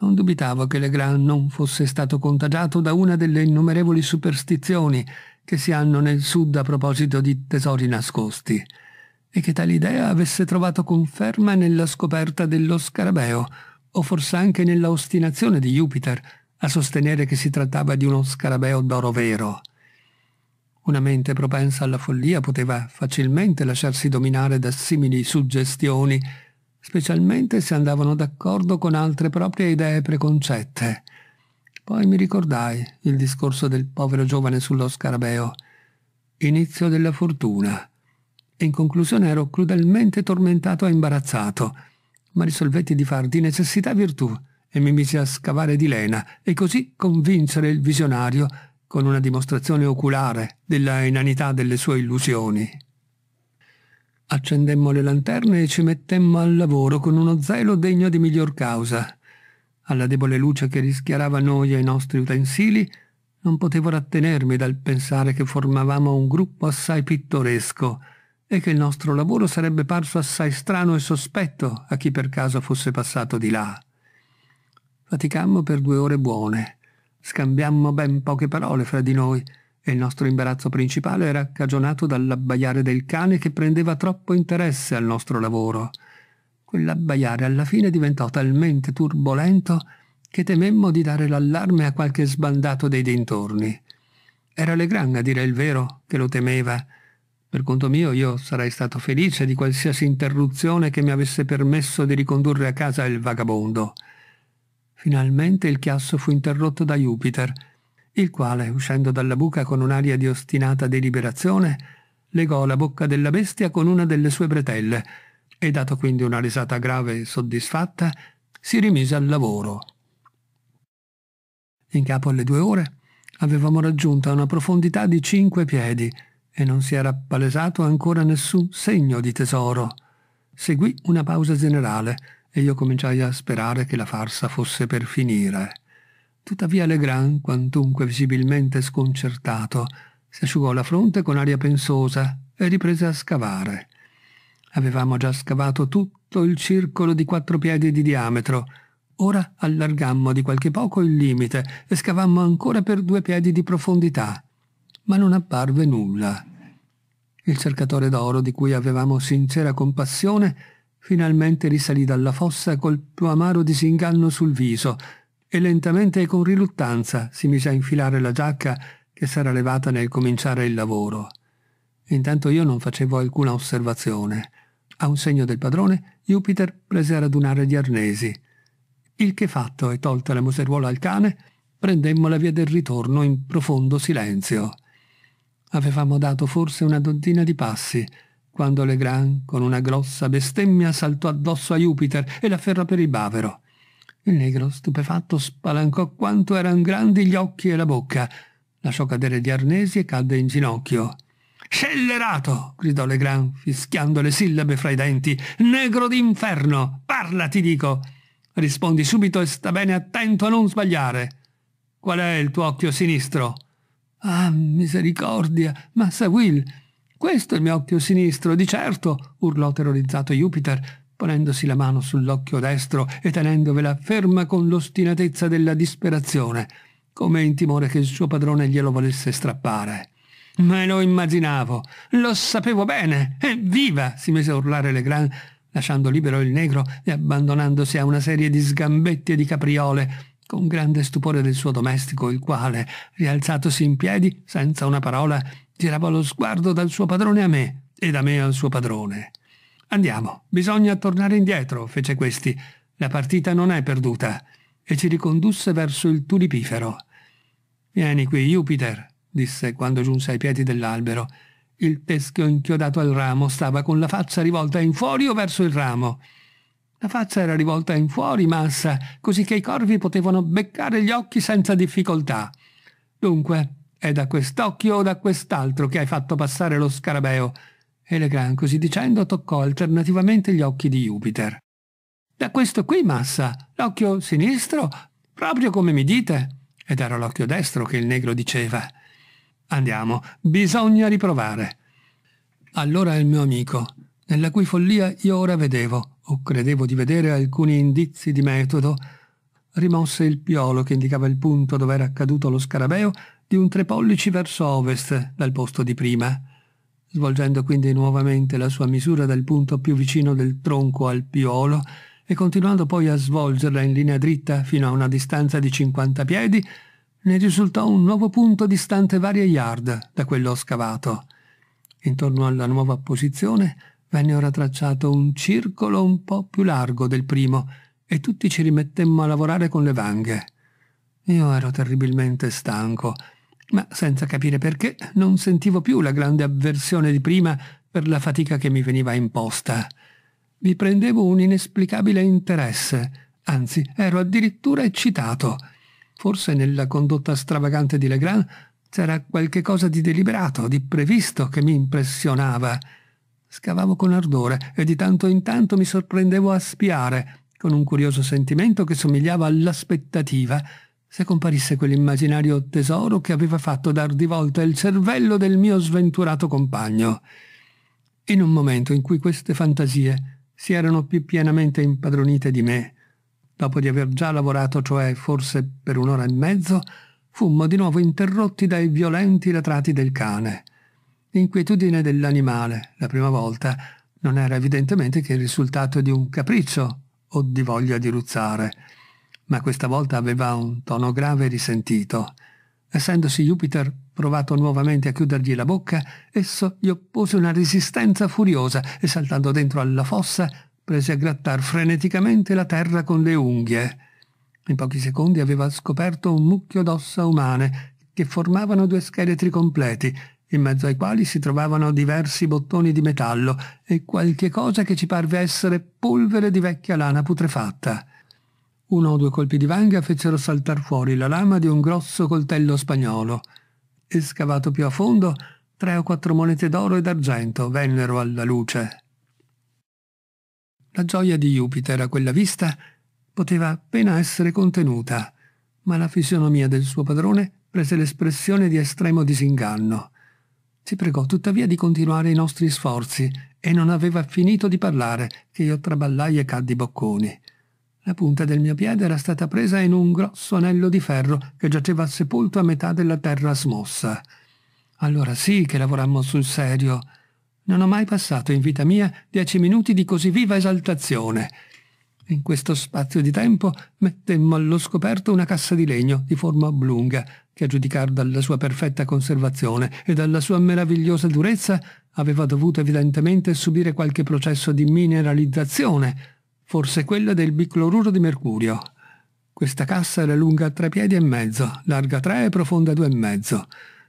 Non dubitavo che Legrand non fosse stato contagiato da una delle innumerevoli superstizioni che si hanno nel sud a proposito di tesori nascosti e che tale idea avesse trovato conferma nella scoperta dello scarabeo, o forse anche nella ostinazione di Jupiter a sostenere che si trattava di uno scarabeo d'oro vero. Una mente propensa alla follia poteva facilmente lasciarsi dominare da simili suggestioni, specialmente se andavano d'accordo con altre proprie idee preconcette. Poi mi ricordai il discorso del povero giovane sullo scarabeo. Inizio della fortuna e in conclusione ero crudelmente tormentato e imbarazzato, ma risolvetti di far di necessità virtù e mi misi a scavare di lena e così convincere il visionario con una dimostrazione oculare della inanità delle sue illusioni. Accendemmo le lanterne e ci mettemmo al lavoro con uno zelo degno di miglior causa. Alla debole luce che rischiarava noi e i nostri utensili, non potevo rattenermi dal pensare che formavamo un gruppo assai pittoresco, e che il nostro lavoro sarebbe parso assai strano e sospetto a chi per caso fosse passato di là. Faticammo per due ore buone, scambiammo ben poche parole fra di noi e il nostro imbarazzo principale era cagionato dall'abbaiare del cane che prendeva troppo interesse al nostro lavoro. Quell'abbaiare alla fine diventò talmente turbolento che tememmo di dare l'allarme a qualche sbandato dei dintorni. Era Legrand, a dire il vero, che lo temeva, per conto mio io sarei stato felice di qualsiasi interruzione che mi avesse permesso di ricondurre a casa il vagabondo. Finalmente il chiasso fu interrotto da Jupiter, il quale, uscendo dalla buca con un'aria di ostinata deliberazione, legò la bocca della bestia con una delle sue bretelle e, dato quindi una risata grave e soddisfatta, si rimise al lavoro. In capo alle due ore avevamo raggiunta una profondità di cinque piedi, e non si era palesato ancora nessun segno di tesoro. Seguì una pausa generale e io cominciai a sperare che la farsa fosse per finire. Tuttavia Legrand, quantunque visibilmente sconcertato, si asciugò la fronte con aria pensosa e riprese a scavare. Avevamo già scavato tutto il circolo di quattro piedi di diametro. Ora allargammo di qualche poco il limite e scavammo ancora per due piedi di profondità. Ma non apparve nulla. Il cercatore d'oro, di cui avevamo sincera compassione, finalmente risalì dalla fossa col più amaro disinganno sul viso e lentamente e con riluttanza si mise a infilare la giacca che s'era levata nel cominciare il lavoro. Intanto io non facevo alcuna osservazione. A un segno del padrone, Jupiter prese a radunare gli arnesi. Il che fatto e tolta la museruola al cane, prendemmo la via del ritorno in profondo silenzio. Avevamo dato forse una dozzina di passi, quando Legrand, con una grossa bestemmia, saltò addosso a Jupiter e la afferrò per il bavero. Il negro, stupefatto, spalancò quanto eran grandi gli occhi e la bocca, lasciò cadere gli arnesi e cadde in ginocchio. Scellerato! gridò Legrand, fischiando le sillabe fra i denti. Negro d'inferno! Parla, ti dico! Rispondi subito e sta bene attento a non sbagliare. Qual è il tuo occhio sinistro? Ah, misericordia, Massa Will! Questo è il mio occhio sinistro, di certo! urlò terrorizzato Jupiter, ponendosi la mano sull'occhio destro e tenendovela ferma con l'ostinatezza della disperazione, come in timore che il suo padrone glielo volesse strappare. Me lo immaginavo, lo sapevo bene, evviva! si mise a urlare Legrand, lasciando libero il negro e abbandonandosi a una serie di sgambetti e di capriole con grande stupore del suo domestico, il quale, rialzatosi in piedi, senza una parola, girava lo sguardo dal suo padrone a me e da me al suo padrone. Andiamo, bisogna tornare indietro, fece questi. La partita non è perduta. E ci ricondusse verso il tulipifero. Vieni qui, Jupiter, disse quando giunse ai piedi dell'albero. Il teschio inchiodato al ramo stava con la faccia rivolta in fuori o verso il ramo. La faccia era rivolta in fuori massa, così che i corvi potevano beccare gli occhi senza difficoltà. Dunque, è da quest'occhio o da quest'altro che hai fatto passare lo scarabeo. E Legrand, così dicendo, toccò alternativamente gli occhi di Jupiter. Da questo qui, massa, l'occhio sinistro, proprio come mi dite. Ed era l'occhio destro che il negro diceva. Andiamo, bisogna riprovare. Allora il mio amico, nella cui follia io ora vedevo, o credevo di vedere alcuni indizi di metodo, rimosse il piolo che indicava il punto dove era accaduto lo scarabeo di un tre pollici verso ovest dal posto di prima, svolgendo quindi nuovamente la sua misura dal punto più vicino del tronco al piolo e continuando poi a svolgerla in linea dritta fino a una distanza di 50 piedi, ne risultò un nuovo punto distante varie yard da quello scavato. Intorno alla nuova posizione Venne ora tracciato un circolo un po' più largo del primo e tutti ci rimettemmo a lavorare con le vanghe. Io ero terribilmente stanco, ma senza capire perché non sentivo più la grande avversione di prima per la fatica che mi veniva imposta. Vi prendevo un inesplicabile interesse, anzi ero addirittura eccitato. Forse nella condotta stravagante di Legrand c'era qualche cosa di deliberato, di previsto che mi impressionava. Scavavo con ardore e di tanto in tanto mi sorprendevo a spiare, con un curioso sentimento che somigliava all'aspettativa, se comparisse quell'immaginario tesoro che aveva fatto dar di volta il cervello del mio sventurato compagno. In un momento in cui queste fantasie si erano più pienamente impadronite di me, dopo di aver già lavorato, cioè forse per un'ora e mezzo, fummo di nuovo interrotti dai violenti latrati del cane. L'inquietudine dell'animale, la prima volta, non era evidentemente che il risultato di un capriccio o di voglia di ruzzare, ma questa volta aveva un tono grave e risentito. Essendosi Jupiter provato nuovamente a chiudergli la bocca, esso gli oppose una resistenza furiosa e saltando dentro alla fossa prese a grattar freneticamente la terra con le unghie. In pochi secondi aveva scoperto un mucchio d'ossa umane che formavano due scheletri completi in mezzo ai quali si trovavano diversi bottoni di metallo e qualche cosa che ci parve essere polvere di vecchia lana putrefatta. Uno o due colpi di vanga fecero saltar fuori la lama di un grosso coltello spagnolo. E scavato più a fondo, tre o quattro monete d'oro e d'argento vennero alla luce. La gioia di Jupiter a quella vista poteva appena essere contenuta, ma la fisionomia del suo padrone prese l'espressione di estremo disinganno. Ci pregò tuttavia di continuare i nostri sforzi e non aveva finito di parlare che io traballai e caddi bocconi. La punta del mio piede era stata presa in un grosso anello di ferro che giaceva sepolto a metà della terra smossa. Allora sì che lavorammo sul serio. Non ho mai passato in vita mia dieci minuti di così viva esaltazione. In questo spazio di tempo mettemmo allo scoperto una cassa di legno di forma oblunga, che a giudicar dalla sua perfetta conservazione e dalla sua meravigliosa durezza aveva dovuto evidentemente subire qualche processo di mineralizzazione, forse quella del bicloruro di mercurio. Questa cassa era lunga tre piedi e mezzo, larga tre e profonda due e mezzo.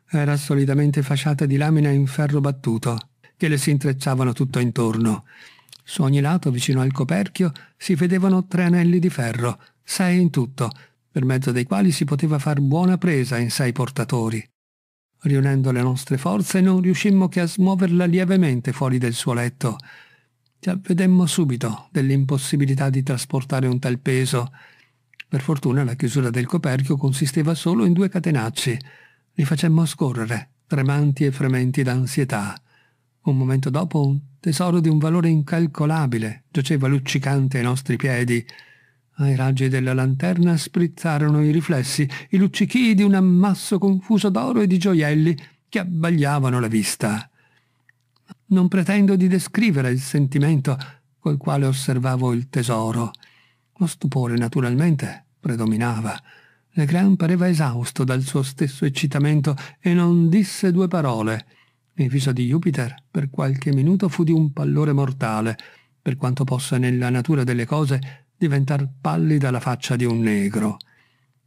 Era solidamente fasciata di lamina in ferro battuto, che le si intrecciavano tutto intorno. Su ogni lato, vicino al coperchio, si vedevano tre anelli di ferro, sei in tutto, per mezzo dei quali si poteva far buona presa in sei portatori. Riunendo le nostre forze non riuscimmo che a smuoverla lievemente fuori del suo letto. Ci avvedemmo subito dell'impossibilità di trasportare un tal peso. Per fortuna la chiusura del coperchio consisteva solo in due catenacci. Li facemmo scorrere, tremanti e frementi d'ansietà. Un momento dopo un tesoro di un valore incalcolabile giaceva luccicante ai nostri piedi, ai raggi della lanterna sprizzarono i riflessi, i luccichii di un ammasso confuso d'oro e di gioielli che abbagliavano la vista. Non pretendo di descrivere il sentimento col quale osservavo il tesoro. Lo stupore, naturalmente, predominava. Legrand pareva esausto dal suo stesso eccitamento e non disse due parole. Il viso di Jupiter per qualche minuto fu di un pallore mortale. Per quanto possa nella natura delle cose diventar pallida la faccia di un negro.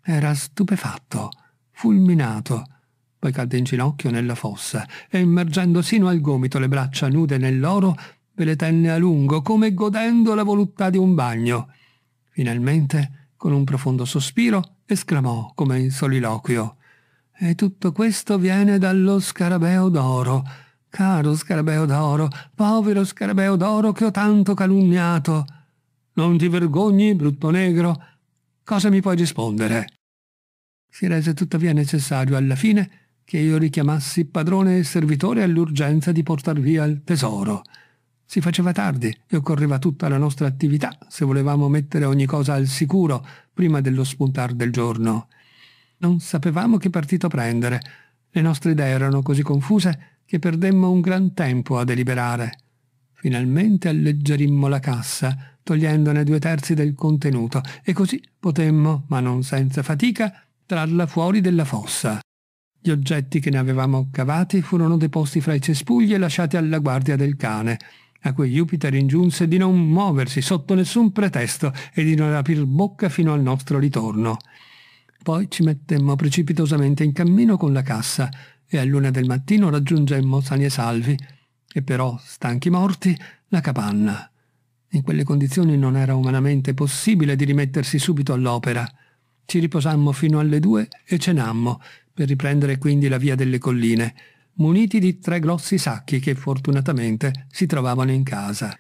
Era stupefatto, fulminato, poi cadde in ginocchio nella fossa e, immergendo sino al gomito le braccia nude nell'oro, ve le tenne a lungo, come godendo la voluttà di un bagno. Finalmente, con un profondo sospiro, esclamò come in soliloquio «E tutto questo viene dallo scarabeo d'oro!» Caro scarabeo d'oro, povero scarabeo d'oro che ho tanto calunniato. Non ti vergogni, brutto negro? Cosa mi puoi rispondere? Si rese tuttavia necessario alla fine che io richiamassi padrone e servitore all'urgenza di portar via il tesoro. Si faceva tardi e occorreva tutta la nostra attività se volevamo mettere ogni cosa al sicuro prima dello spuntar del giorno. Non sapevamo che partito prendere. Le nostre idee erano così confuse che perdemmo un gran tempo a deliberare. Finalmente alleggerimmo la cassa togliendone due terzi del contenuto, e così potemmo, ma non senza fatica, trarla fuori della fossa. Gli oggetti che ne avevamo cavati furono deposti fra i cespugli e lasciati alla guardia del cane, a cui Jupiter ingiunse di non muoversi sotto nessun pretesto e di non aprir bocca fino al nostro ritorno. Poi ci mettemmo precipitosamente in cammino con la cassa e a luna del mattino raggiungemmo sani e salvi, e però, stanchi morti, la capanna. In quelle condizioni non era umanamente possibile di rimettersi subito all'opera. Ci riposammo fino alle due e cenammo, per riprendere quindi la via delle colline, muniti di tre grossi sacchi che fortunatamente si trovavano in casa.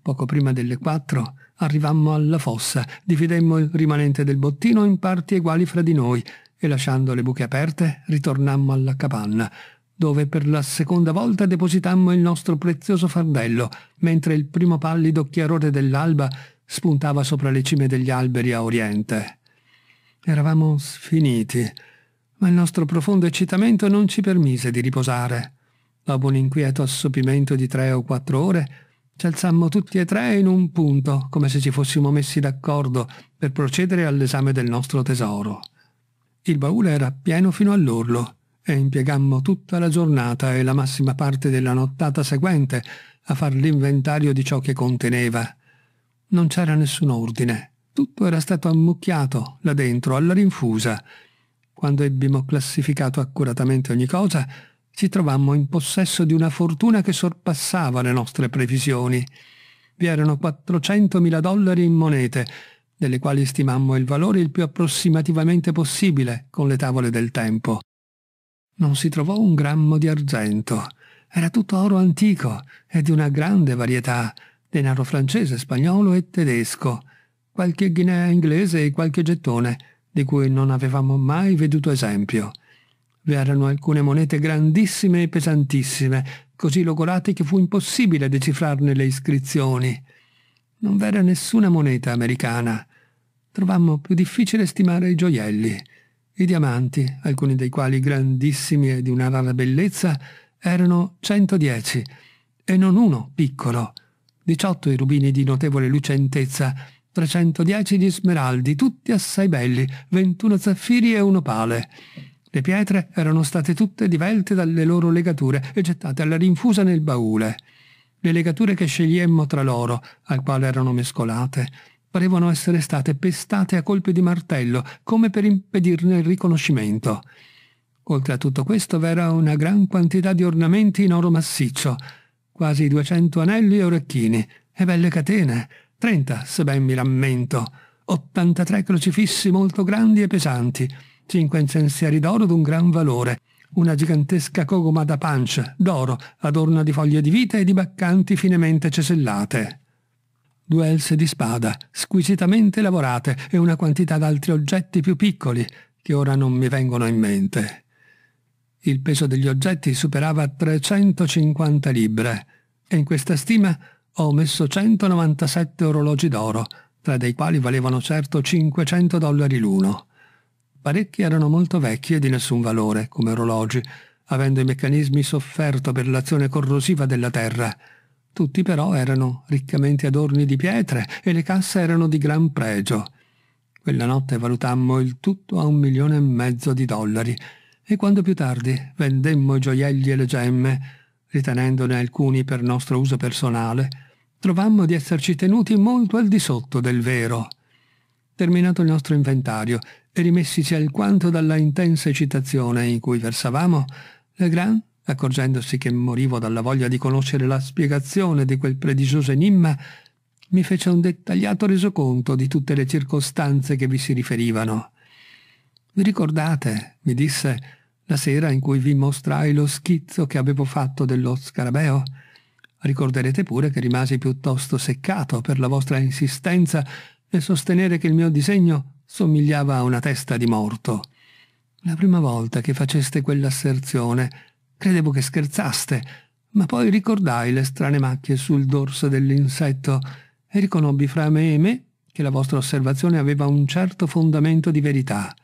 Poco prima delle quattro arrivammo alla fossa, dividemmo il rimanente del bottino in parti eguali fra di noi e lasciando le buche aperte ritornammo alla capanna, dove per la seconda volta depositammo il nostro prezioso fardello, mentre il primo pallido chiarore dell'alba spuntava sopra le cime degli alberi a oriente. Eravamo sfiniti, ma il nostro profondo eccitamento non ci permise di riposare. Dopo un inquieto assopimento di tre o quattro ore, ci alzammo tutti e tre in un punto, come se ci fossimo messi d'accordo per procedere all'esame del nostro tesoro. Il baule era pieno fino all'orlo e impiegammo tutta la giornata e la massima parte della nottata seguente a far l'inventario di ciò che conteneva. Non c'era nessun ordine, tutto era stato ammucchiato là dentro, alla rinfusa. Quando ebbimo classificato accuratamente ogni cosa, ci trovammo in possesso di una fortuna che sorpassava le nostre previsioni. Vi erano 400.000 dollari in monete, delle quali stimammo il valore il più approssimativamente possibile con le tavole del tempo non si trovò un grammo di argento. Era tutto oro antico e di una grande varietà, denaro francese, spagnolo e tedesco, qualche guinea inglese e qualche gettone, di cui non avevamo mai veduto esempio. Vi erano alcune monete grandissime e pesantissime, così logorate che fu impossibile decifrarne le iscrizioni. Non v'era nessuna moneta americana. Trovammo più difficile stimare i gioielli. I diamanti, alcuni dei quali grandissimi e di una rara bellezza, erano 110 e non uno piccolo. 18 i rubini di notevole lucentezza, 310 gli smeraldi, tutti assai belli, 21 zaffiri e un opale. Le pietre erano state tutte divelte dalle loro legature e gettate alla rinfusa nel baule. Le legature che scegliemmo tra loro, al quale erano mescolate, parevano essere state pestate a colpi di martello, come per impedirne il riconoscimento. Oltre a tutto questo v'era una gran quantità di ornamenti in oro massiccio, quasi 200 anelli e orecchini, e belle catene, 30 se ben mi rammento, 83 crocifissi molto grandi e pesanti, 5 incensieri d'oro d'un gran valore, una gigantesca cogoma da pancia, d'oro, adorna di foglie di vita e di baccanti finemente cesellate due else di spada, squisitamente lavorate, e una quantità d'altri oggetti più piccoli, che ora non mi vengono in mente. Il peso degli oggetti superava 350 libbre, e in questa stima ho messo 197 orologi d'oro, tra dei quali valevano certo 500 dollari l'uno. Parecchi erano molto vecchi e di nessun valore, come orologi, avendo i meccanismi sofferto per l'azione corrosiva della terra, tutti però erano riccamente adorni di pietre e le casse erano di gran pregio. Quella notte valutammo il tutto a un milione e mezzo di dollari e quando più tardi vendemmo i gioielli e le gemme, ritenendone alcuni per nostro uso personale, trovammo di esserci tenuti molto al di sotto del vero. Terminato il nostro inventario e rimessici alquanto dalla intensa eccitazione in cui versavamo, Legrand accorgendosi che morivo dalla voglia di conoscere la spiegazione di quel prodigioso enimma, mi fece un dettagliato resoconto di tutte le circostanze che vi si riferivano. Vi ricordate, mi disse, la sera in cui vi mostrai lo schizzo che avevo fatto dello scarabeo? Ricorderete pure che rimasi piuttosto seccato per la vostra insistenza nel sostenere che il mio disegno somigliava a una testa di morto. La prima volta che faceste quell'asserzione Credevo che scherzaste, ma poi ricordai le strane macchie sul dorso dell'insetto e riconobbi fra me e me che la vostra osservazione aveva un certo fondamento di verità.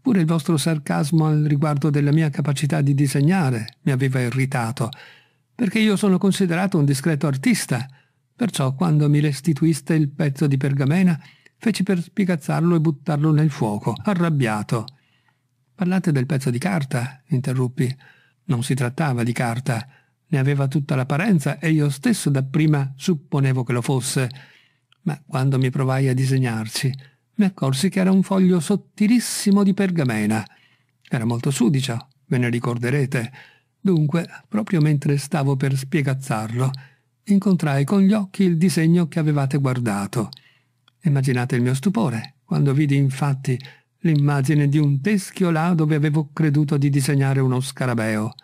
Pure il vostro sarcasmo al riguardo della mia capacità di disegnare mi aveva irritato, perché io sono considerato un discreto artista, perciò quando mi restituiste il pezzo di pergamena feci per spigazzarlo e buttarlo nel fuoco, arrabbiato. Parlate del pezzo di carta, interruppi. Non si trattava di carta, ne aveva tutta l'apparenza e io stesso dapprima supponevo che lo fosse, ma quando mi provai a disegnarci mi accorsi che era un foglio sottilissimo di pergamena. Era molto sudicio, ve ne ricorderete. Dunque, proprio mentre stavo per spiegazzarlo, incontrai con gli occhi il disegno che avevate guardato. Immaginate il mio stupore quando vidi infatti l'immagine di un teschio là dove avevo creduto di disegnare uno scarabeo.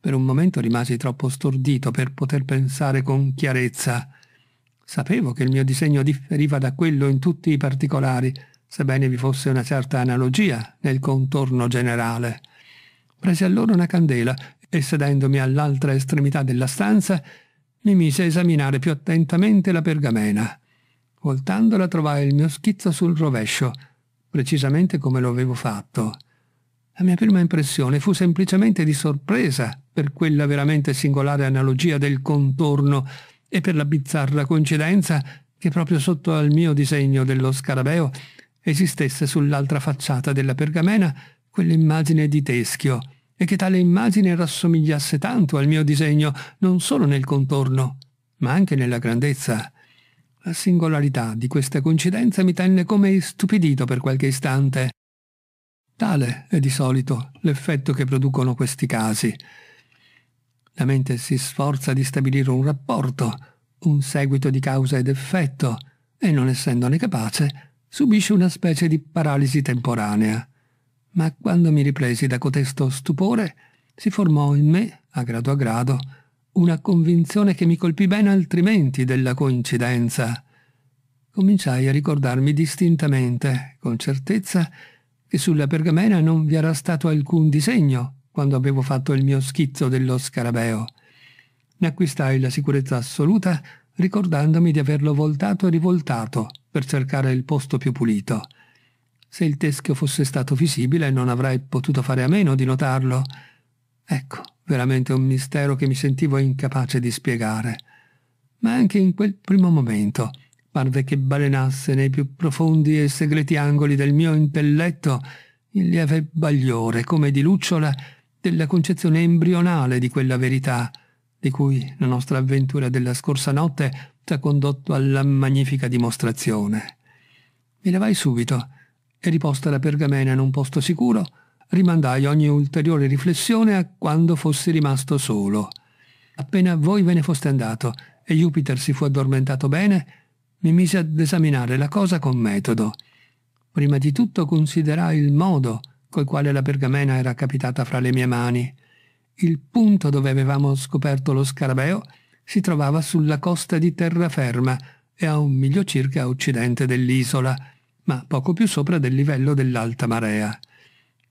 Per un momento rimasi troppo stordito per poter pensare con chiarezza. Sapevo che il mio disegno differiva da quello in tutti i particolari, sebbene vi fosse una certa analogia nel contorno generale. Presi allora una candela e sedendomi all'altra estremità della stanza mi mise a esaminare più attentamente la pergamena. Voltandola trovai il mio schizzo sul rovescio, precisamente come lo avevo fatto. La mia prima impressione fu semplicemente di sorpresa per quella veramente singolare analogia del contorno e per la bizzarra coincidenza che proprio sotto al mio disegno dello scarabeo esistesse sull'altra facciata della pergamena quell'immagine di teschio e che tale immagine rassomigliasse tanto al mio disegno non solo nel contorno, ma anche nella grandezza. La singolarità di questa coincidenza mi tenne come istupidito per qualche istante. Tale è di solito l'effetto che producono questi casi. La mente si sforza di stabilire un rapporto, un seguito di causa ed effetto, e non essendone capace, subisce una specie di paralisi temporanea. Ma quando mi ripresi da cotesto stupore, si formò in me, a grado a grado, una convinzione che mi colpì ben altrimenti della coincidenza. Cominciai a ricordarmi distintamente, con certezza, che sulla pergamena non vi era stato alcun disegno quando avevo fatto il mio schizzo dello scarabeo. Ne acquistai la sicurezza assoluta ricordandomi di averlo voltato e rivoltato per cercare il posto più pulito. Se il teschio fosse stato visibile non avrei potuto fare a meno di notarlo. Ecco, veramente un mistero che mi sentivo incapace di spiegare. Ma anche in quel primo momento parve che balenasse nei più profondi e segreti angoli del mio intelletto il lieve bagliore, come di lucciola, della concezione embrionale di quella verità, di cui la nostra avventura della scorsa notte ci ha condotto alla magnifica dimostrazione. Mi levai subito e riposta la pergamena in un posto sicuro, rimandai ogni ulteriore riflessione a quando fossi rimasto solo. Appena voi ve ne foste andato e Jupiter si fu addormentato bene, mi misi ad esaminare la cosa con metodo. Prima di tutto considerai il modo col quale la pergamena era capitata fra le mie mani. Il punto dove avevamo scoperto lo scarabeo si trovava sulla costa di terraferma e a un miglio circa a occidente dell'isola, ma poco più sopra del livello dell'alta marea.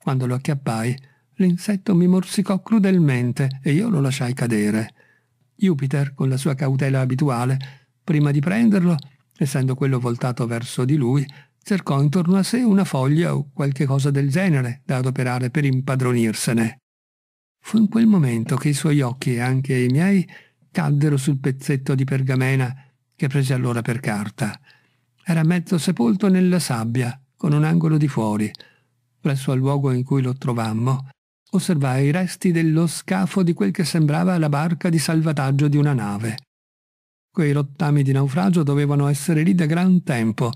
Quando lo acchiappai, l'insetto mi morsicò crudelmente e io lo lasciai cadere. Jupiter, con la sua cautela abituale, prima di prenderlo, essendo quello voltato verso di lui, cercò intorno a sé una foglia o qualche cosa del genere da adoperare per impadronirsene. Fu in quel momento che i suoi occhi e anche i miei caddero sul pezzetto di pergamena che prese allora per carta. Era mezzo sepolto nella sabbia, con un angolo di fuori, presso al luogo in cui lo trovammo, osservai i resti dello scafo di quel che sembrava la barca di salvataggio di una nave. Quei rottami di naufragio dovevano essere lì da gran tempo,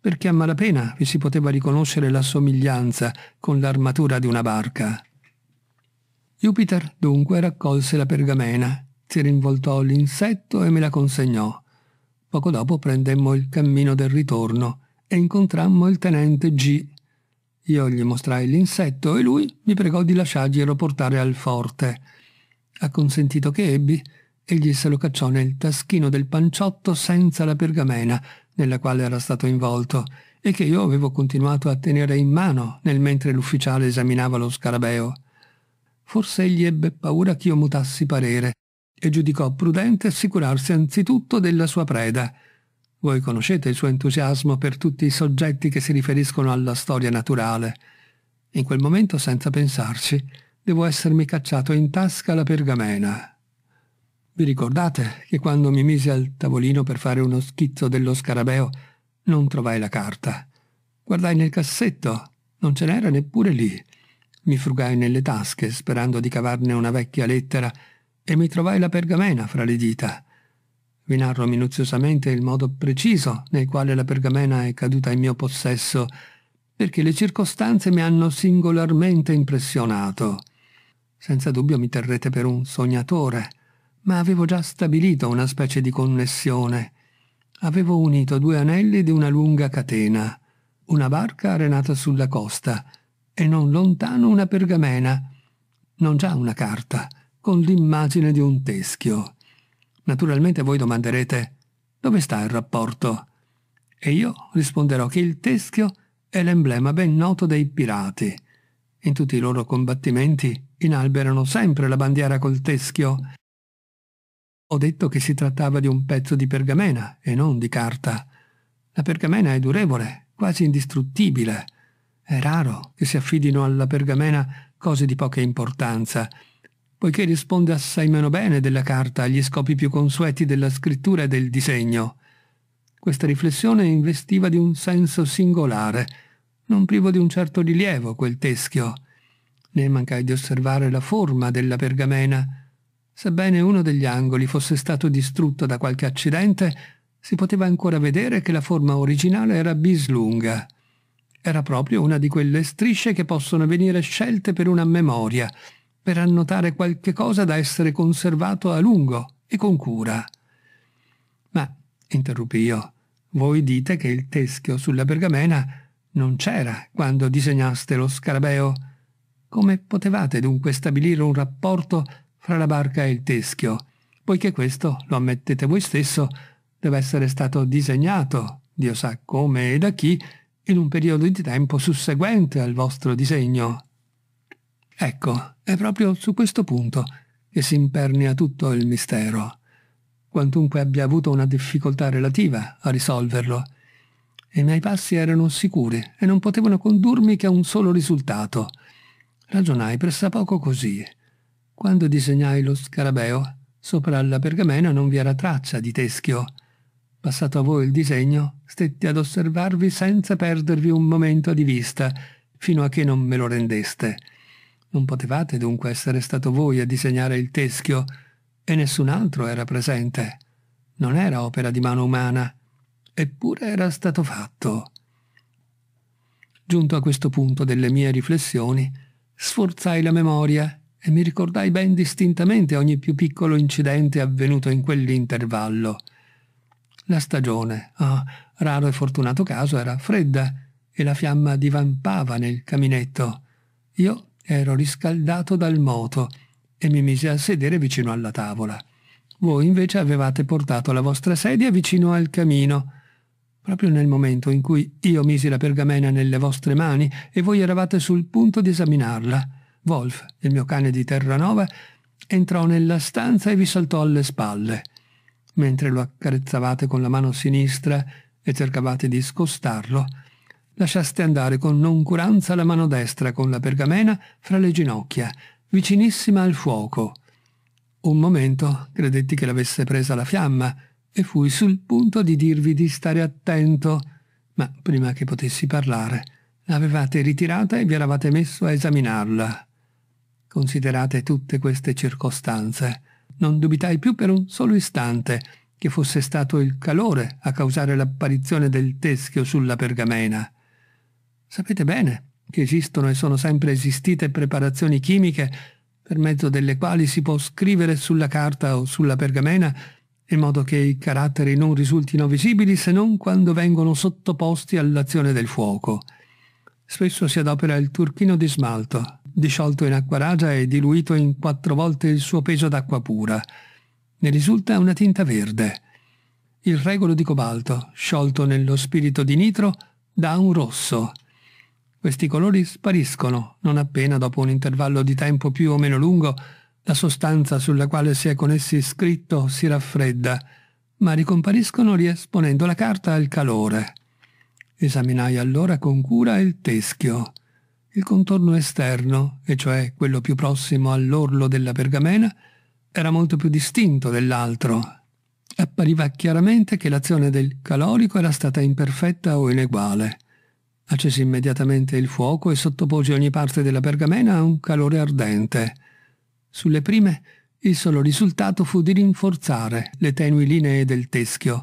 perché a malapena vi si poteva riconoscere la somiglianza con l'armatura di una barca. Jupiter dunque raccolse la pergamena, si rinvoltò l'insetto e me la consegnò. Poco dopo prendemmo il cammino del ritorno e incontrammo il tenente G io gli mostrai l'insetto e lui mi pregò di lasciarglielo portare al forte. Acconsentito che ebbi, egli se lo cacciò nel taschino del panciotto senza la pergamena nella quale era stato involto e che io avevo continuato a tenere in mano nel mentre l'ufficiale esaminava lo scarabeo. Forse egli ebbe paura che io mutassi parere e giudicò prudente assicurarsi anzitutto della sua preda voi conoscete il suo entusiasmo per tutti i soggetti che si riferiscono alla storia naturale. In quel momento, senza pensarci, devo essermi cacciato in tasca la pergamena. Vi ricordate che quando mi misi al tavolino per fare uno schizzo dello scarabeo non trovai la carta. Guardai nel cassetto, non ce n'era neppure lì. Mi frugai nelle tasche sperando di cavarne una vecchia lettera e mi trovai la pergamena fra le dita. Vi narro minuziosamente il modo preciso nel quale la pergamena è caduta in mio possesso, perché le circostanze mi hanno singolarmente impressionato. Senza dubbio mi terrete per un sognatore, ma avevo già stabilito una specie di connessione. Avevo unito due anelli di una lunga catena, una barca arenata sulla costa e non lontano una pergamena, non già una carta, con l'immagine di un teschio. Naturalmente voi domanderete dove sta il rapporto? E io risponderò che il teschio è l'emblema ben noto dei pirati. In tutti i loro combattimenti inalberano sempre la bandiera col teschio. Ho detto che si trattava di un pezzo di pergamena e non di carta. La pergamena è durevole, quasi indistruttibile. È raro che si affidino alla pergamena cose di poca importanza poiché risponde assai meno bene della carta agli scopi più consueti della scrittura e del disegno. Questa riflessione investiva di un senso singolare, non privo di un certo rilievo quel teschio. Ne mancai di osservare la forma della pergamena. Sebbene uno degli angoli fosse stato distrutto da qualche accidente, si poteva ancora vedere che la forma originale era bislunga. Era proprio una di quelle strisce che possono venire scelte per una memoria, per annotare qualche cosa da essere conservato a lungo e con cura. Ma, interruppi io, voi dite che il teschio sulla pergamena non c'era quando disegnaste lo scarabeo. Come potevate dunque stabilire un rapporto fra la barca e il teschio, poiché questo, lo ammettete voi stesso, deve essere stato disegnato, Dio sa come e da chi, in un periodo di tempo susseguente al vostro disegno. Ecco, è proprio su questo punto che si impernia tutto il mistero, quantunque abbia avuto una difficoltà relativa a risolverlo. I miei passi erano sicuri e non potevano condurmi che a un solo risultato. Ragionai pressappoco così. Quando disegnai lo scarabeo, sopra la pergamena non vi era traccia di teschio. Passato a voi il disegno, stetti ad osservarvi senza perdervi un momento di vista, fino a che non me lo rendeste. Non potevate dunque essere stato voi a disegnare il teschio, e nessun altro era presente. Non era opera di mano umana, eppure era stato fatto. Giunto a questo punto delle mie riflessioni, sforzai la memoria e mi ricordai ben distintamente ogni più piccolo incidente avvenuto in quell'intervallo. La stagione, ah, raro e fortunato caso, era fredda e la fiamma divampava nel caminetto. Io Ero riscaldato dal moto e mi misi a sedere vicino alla tavola. Voi invece avevate portato la vostra sedia vicino al camino. Proprio nel momento in cui io misi la pergamena nelle vostre mani e voi eravate sul punto di esaminarla, Wolf, il mio cane di Terranova, entrò nella stanza e vi saltò alle spalle. Mentre lo accarezzavate con la mano sinistra e cercavate di scostarlo, lasciaste andare con noncuranza la mano destra con la pergamena fra le ginocchia, vicinissima al fuoco. Un momento credetti che l'avesse presa la fiamma e fui sul punto di dirvi di stare attento, ma prima che potessi parlare, l'avevate ritirata e vi eravate messo a esaminarla. Considerate tutte queste circostanze, non dubitai più per un solo istante che fosse stato il calore a causare l'apparizione del teschio sulla pergamena. Sapete bene che esistono e sono sempre esistite preparazioni chimiche per mezzo delle quali si può scrivere sulla carta o sulla pergamena in modo che i caratteri non risultino visibili se non quando vengono sottoposti all'azione del fuoco. Spesso si adopera il turchino di smalto, disciolto in acqua ragia e diluito in quattro volte il suo peso d'acqua pura. Ne risulta una tinta verde. Il regolo di cobalto, sciolto nello spirito di nitro, dà un rosso. Questi colori spariscono non appena dopo un intervallo di tempo più o meno lungo la sostanza sulla quale si è con essi scritto si raffredda, ma ricompariscono riesponendo la carta al calore. Esaminai allora con cura il teschio. Il contorno esterno, e cioè quello più prossimo all'orlo della pergamena, era molto più distinto dell'altro. Appariva chiaramente che l'azione del calorico era stata imperfetta o ineguale. Accesi immediatamente il fuoco e sottopose ogni parte della pergamena a un calore ardente. Sulle prime il solo risultato fu di rinforzare le tenui linee del teschio,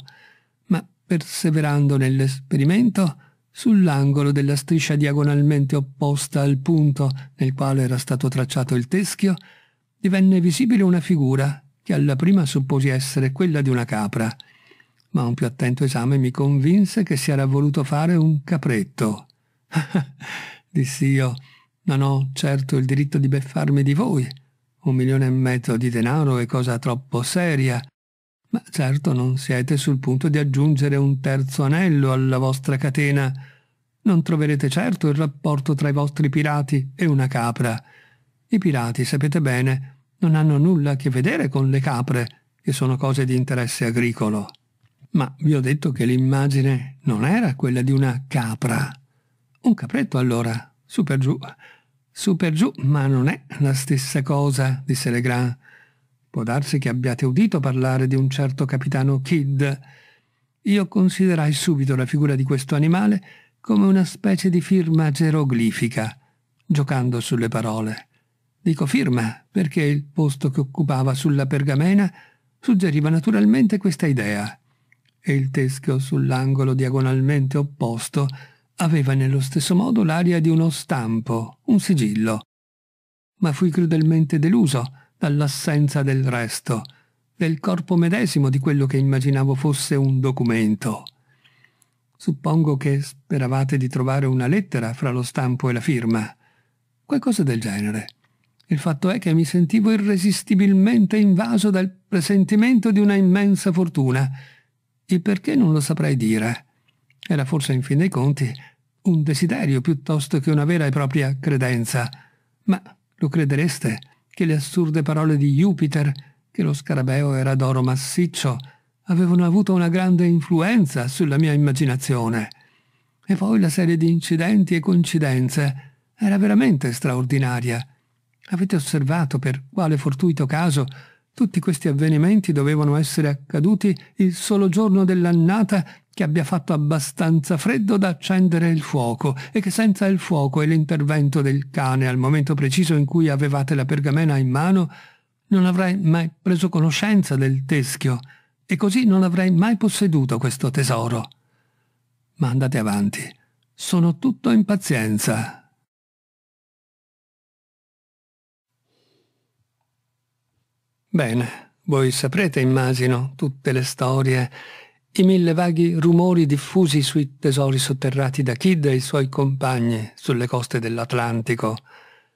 ma perseverando nell'esperimento, sull'angolo della striscia diagonalmente opposta al punto nel quale era stato tracciato il teschio, divenne visibile una figura che alla prima supposi essere quella di una capra ma un più attento esame mi convinse che si era voluto fare un capretto. Dissi io, non ho certo il diritto di beffarmi di voi. Un milione e mezzo di denaro è cosa troppo seria. Ma certo non siete sul punto di aggiungere un terzo anello alla vostra catena. Non troverete certo il rapporto tra i vostri pirati e una capra. I pirati, sapete bene, non hanno nulla a che vedere con le capre, che sono cose di interesse agricolo. Ma vi ho detto che l'immagine non era quella di una capra. Un capretto allora, su per giù. Su per giù, ma non è la stessa cosa, disse Legrand. Può darsi che abbiate udito parlare di un certo capitano Kidd. Io considerai subito la figura di questo animale come una specie di firma geroglifica, giocando sulle parole. Dico firma perché il posto che occupava sulla pergamena suggeriva naturalmente questa idea e il teschio sull'angolo diagonalmente opposto aveva nello stesso modo l'aria di uno stampo, un sigillo. Ma fui crudelmente deluso dall'assenza del resto, del corpo medesimo di quello che immaginavo fosse un documento. Suppongo che speravate di trovare una lettera fra lo stampo e la firma. Qualcosa del genere. Il fatto è che mi sentivo irresistibilmente invaso dal presentimento di una immensa fortuna il perché non lo saprei dire. Era forse, in fin dei conti, un desiderio piuttosto che una vera e propria credenza. Ma lo credereste che le assurde parole di Jupiter, che lo scarabeo era d'oro massiccio, avevano avuto una grande influenza sulla mia immaginazione? E poi la serie di incidenti e coincidenze era veramente straordinaria. Avete osservato per quale fortuito caso tutti questi avvenimenti dovevano essere accaduti il solo giorno dell'annata che abbia fatto abbastanza freddo da accendere il fuoco e che senza il fuoco e l'intervento del cane al momento preciso in cui avevate la pergamena in mano non avrei mai preso conoscenza del teschio e così non avrei mai posseduto questo tesoro. Ma andate avanti. Sono tutto impazienza, Bene, voi saprete, immagino, tutte le storie, i mille vaghi rumori diffusi sui tesori sotterrati da Kid e i suoi compagni sulle coste dell'Atlantico.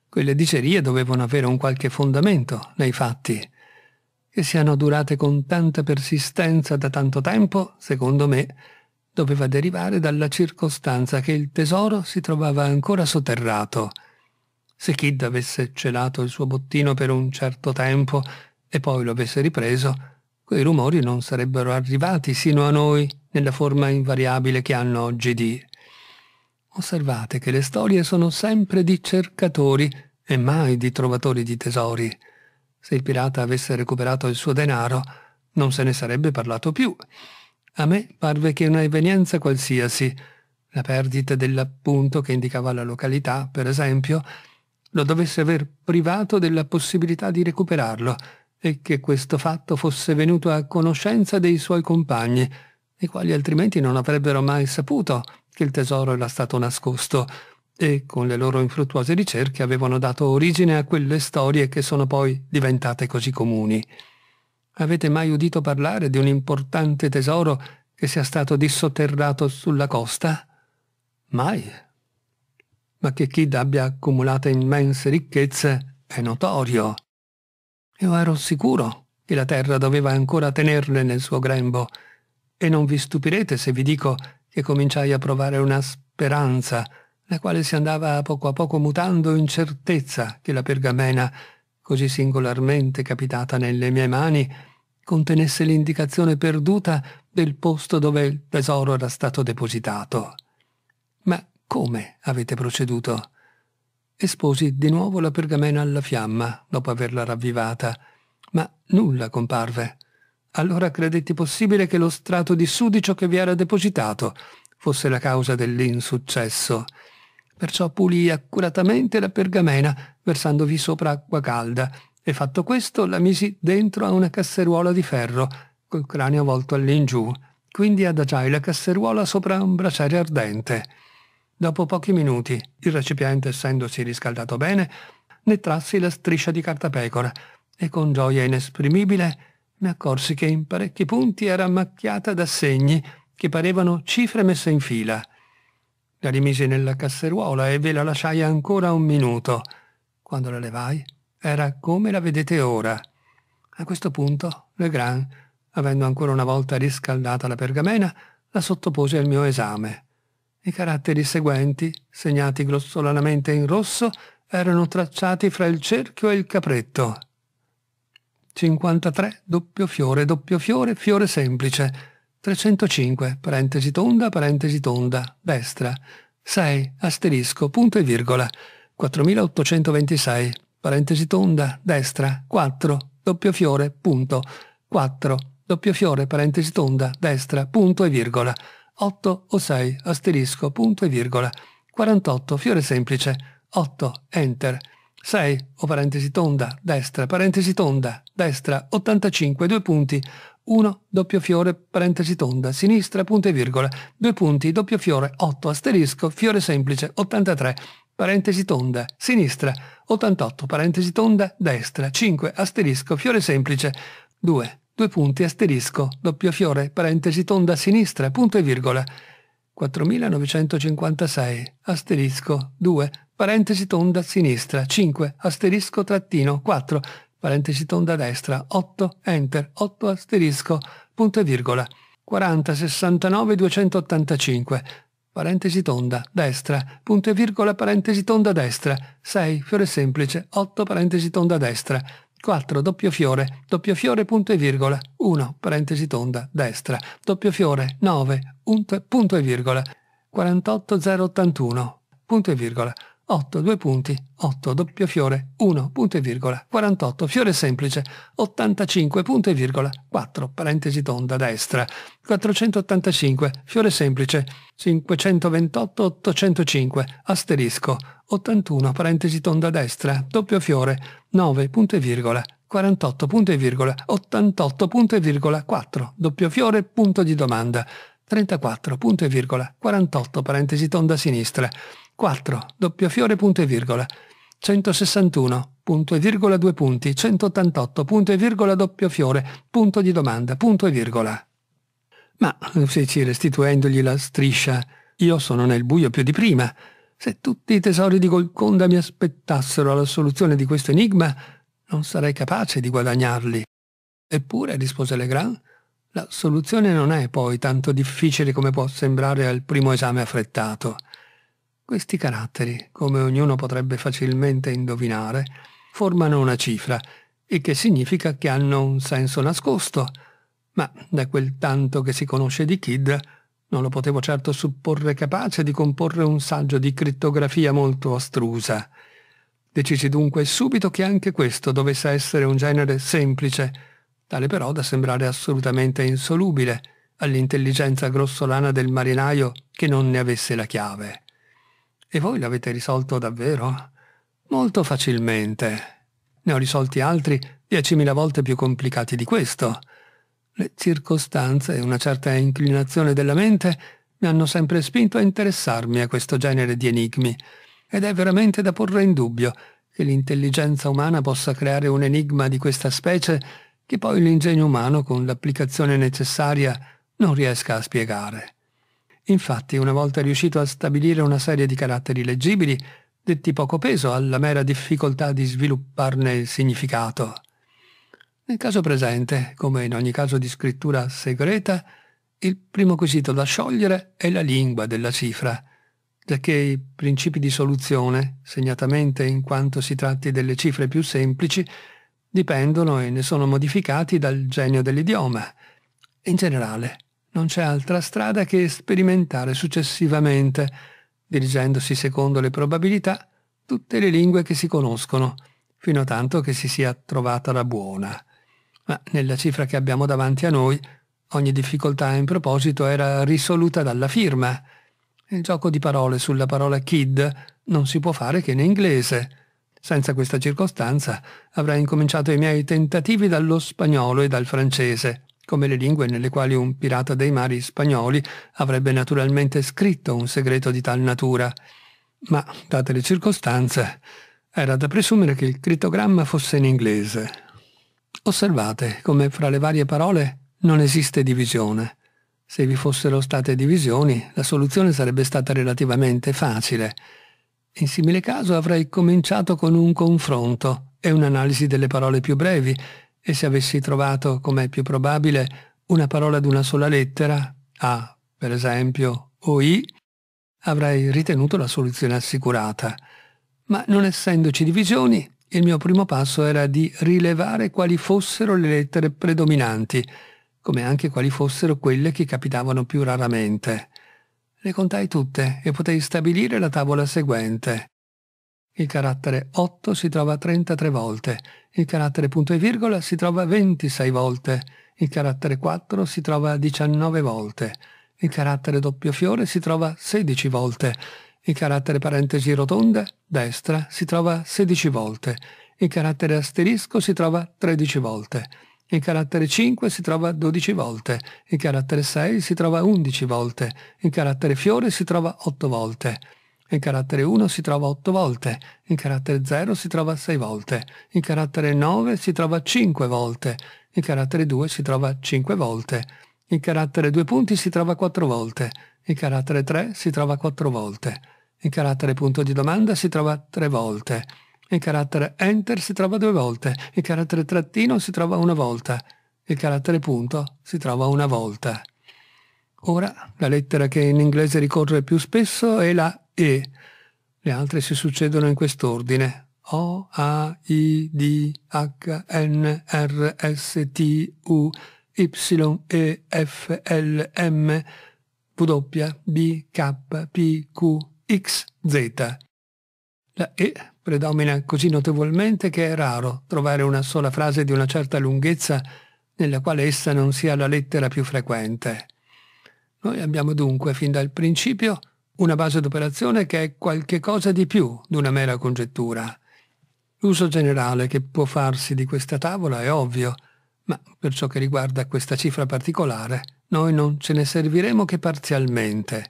Quelle dicerie dovevano avere un qualche fondamento nei fatti. Che siano durate con tanta persistenza da tanto tempo, secondo me, doveva derivare dalla circostanza che il tesoro si trovava ancora sotterrato. Se Kid avesse celato il suo bottino per un certo tempo, e poi lo avesse ripreso, quei rumori non sarebbero arrivati sino a noi nella forma invariabile che hanno oggi di. Osservate che le storie sono sempre di cercatori e mai di trovatori di tesori. Se il pirata avesse recuperato il suo denaro, non se ne sarebbe parlato più. A me parve che una evenienza qualsiasi, la perdita dell'appunto che indicava la località, per esempio, lo dovesse aver privato della possibilità di recuperarlo, e che questo fatto fosse venuto a conoscenza dei suoi compagni, i quali altrimenti non avrebbero mai saputo che il tesoro era stato nascosto e con le loro infruttuose ricerche avevano dato origine a quelle storie che sono poi diventate così comuni. Avete mai udito parlare di un importante tesoro che sia stato dissotterrato sulla costa? Mai. Ma che Kid abbia accumulato immense ricchezze è notorio. Io ero sicuro che la terra doveva ancora tenerle nel suo grembo, e non vi stupirete se vi dico che cominciai a provare una speranza, la quale si andava a poco a poco mutando in certezza che la pergamena, così singolarmente capitata nelle mie mani, contenesse l'indicazione perduta del posto dove il tesoro era stato depositato. Ma come avete proceduto? esposi di nuovo la pergamena alla fiamma, dopo averla ravvivata, ma nulla comparve. Allora credetti possibile che lo strato di sudicio che vi era depositato fosse la causa dell'insuccesso. Perciò pulì accuratamente la pergamena, versandovi sopra acqua calda, e fatto questo la misi dentro a una casseruola di ferro, col cranio volto all'ingiù. Quindi adagiai la casseruola sopra un braciere ardente. Dopo pochi minuti, il recipiente essendosi riscaldato bene, ne trassi la striscia di cartapecora e con gioia inesprimibile mi accorsi che in parecchi punti era macchiata da segni che parevano cifre messe in fila. La rimisi nella casseruola e ve la lasciai ancora un minuto. Quando la levai, era come la vedete ora. A questo punto, Legrand, avendo ancora una volta riscaldata la pergamena, la sottopose al mio esame. I caratteri seguenti, segnati grossolanamente in rosso, erano tracciati fra il cerchio e il capretto. 53 doppio fiore doppio fiore fiore semplice 305 parentesi tonda parentesi tonda destra 6 asterisco punto e virgola 4826 parentesi tonda destra 4 doppio fiore punto 4 doppio fiore parentesi tonda destra punto e virgola 8 o 6 asterisco punto e virgola 48 fiore semplice 8 enter 6 o parentesi tonda destra parentesi tonda destra 85 due punti 1 doppio fiore parentesi tonda sinistra punto e virgola 2 punti doppio fiore 8 asterisco fiore semplice 83 parentesi tonda sinistra 88 parentesi tonda destra 5 asterisco fiore semplice 2 due punti, asterisco, doppio fiore, parentesi tonda a sinistra, punto e virgola. 4956, asterisco, 2, parentesi tonda a sinistra, 5, asterisco trattino, 4, parentesi tonda a destra, 8, enter, 8 asterisco, punto e virgola. 4069 285, parentesi tonda, destra, punto e virgola, parentesi tonda destra, 6, fiore semplice, 8, parentesi tonda destra, 4 doppio fiore, doppio fiore punto e virgola, 1 parentesi tonda, destra, doppio fiore, 9, punto, punto e virgola, 48081, punto e virgola, 8 due punti, 8 doppio fiore, 1 punto e virgola, 48 fiore semplice, 85 punto e virgola, 4 parentesi tonda, destra, 485 fiore semplice, 528 805, asterisco, 81 parentesi tonda, destra, doppio fiore, 9, punto e virgola, 48, punto e virgola, 88, punto e virgola, 4, doppio fiore, punto di domanda, 34, punto e virgola, 48, parentesi tonda sinistra, 4, doppio fiore, punto e virgola, 161, punto e virgola, due punti, 188, punto e virgola, doppio fiore, punto di domanda, punto e virgola. Ma, feci eh, restituendogli la striscia, io sono nel buio più di prima, se tutti i tesori di Golconda mi aspettassero alla soluzione di questo enigma, non sarei capace di guadagnarli. Eppure, rispose Legrand, la soluzione non è poi tanto difficile come può sembrare al primo esame affrettato. Questi caratteri, come ognuno potrebbe facilmente indovinare, formano una cifra, il che significa che hanno un senso nascosto, ma da quel tanto che si conosce di Kidd, non lo potevo certo supporre capace di comporre un saggio di crittografia molto astrusa. Decisi dunque subito che anche questo dovesse essere un genere semplice, tale però da sembrare assolutamente insolubile all'intelligenza grossolana del marinaio che non ne avesse la chiave. E voi l'avete risolto davvero? Molto facilmente. Ne ho risolti altri diecimila volte più complicati di questo. Le circostanze e una certa inclinazione della mente mi hanno sempre spinto a interessarmi a questo genere di enigmi, ed è veramente da porre in dubbio che l'intelligenza umana possa creare un enigma di questa specie che poi l'ingegno umano, con l'applicazione necessaria, non riesca a spiegare. Infatti, una volta riuscito a stabilire una serie di caratteri leggibili, detti poco peso alla mera difficoltà di svilupparne il significato. Nel caso presente, come in ogni caso di scrittura segreta, il primo quesito da sciogliere è la lingua della cifra, giacché i principi di soluzione, segnatamente in quanto si tratti delle cifre più semplici, dipendono e ne sono modificati dal genio dell'idioma. In generale, non c'è altra strada che sperimentare successivamente, dirigendosi secondo le probabilità, tutte le lingue che si conoscono, fino a tanto che si sia trovata la buona ma nella cifra che abbiamo davanti a noi ogni difficoltà in proposito era risoluta dalla firma. Il gioco di parole sulla parola kid non si può fare che in inglese. Senza questa circostanza avrei incominciato i miei tentativi dallo spagnolo e dal francese, come le lingue nelle quali un pirata dei mari spagnoli avrebbe naturalmente scritto un segreto di tal natura. Ma, date le circostanze, era da presumere che il crittogramma fosse in inglese, Osservate come fra le varie parole non esiste divisione. Se vi fossero state divisioni, la soluzione sarebbe stata relativamente facile. In simile caso avrei cominciato con un confronto e un'analisi delle parole più brevi e se avessi trovato, come è più probabile, una parola d'una sola lettera, A, per esempio, o I, avrei ritenuto la soluzione assicurata. Ma non essendoci divisioni, il mio primo passo era di rilevare quali fossero le lettere predominanti, come anche quali fossero quelle che capitavano più raramente. Le contai tutte e potei stabilire la tavola seguente. Il carattere 8 si trova 33 volte, il carattere punto e virgola si trova 26 volte, il carattere 4 si trova 19 volte, il carattere doppio fiore si trova 16 volte, il carattere parentesi rotonda, destra, si trova 16 volte. Il carattere asterisco si trova 13 volte. Il carattere 5 si trova 12 volte. Il carattere 6 si trova 11 volte. Il carattere fiore si trova 8 volte. Il carattere 1 si trova 8 volte, il carattere 0 si trova 6 volte, il carattere 9 si trova 5 volte, il carattere 2 si trova 5 volte, il carattere 2 punti si trova 4 volte, il carattere 3 si trova 4 volte. Il carattere punto di domanda si trova tre volte. Il carattere enter si trova due volte. Il carattere trattino si trova una volta. Il carattere punto si trova una volta. Ora la lettera che in inglese ricorre più spesso è la E. Le altre si succedono in quest'ordine. O, A, I, D, H, N, R, S, T, U, Y, E, F, L, M, W, B, K, P, Q, XZ. La E predomina così notevolmente che è raro trovare una sola frase di una certa lunghezza nella quale essa non sia la lettera più frequente. Noi abbiamo dunque fin dal principio una base d'operazione che è qualche cosa di più di una mera congettura. L'uso generale che può farsi di questa tavola è ovvio, ma per ciò che riguarda questa cifra particolare, noi non ce ne serviremo che parzialmente.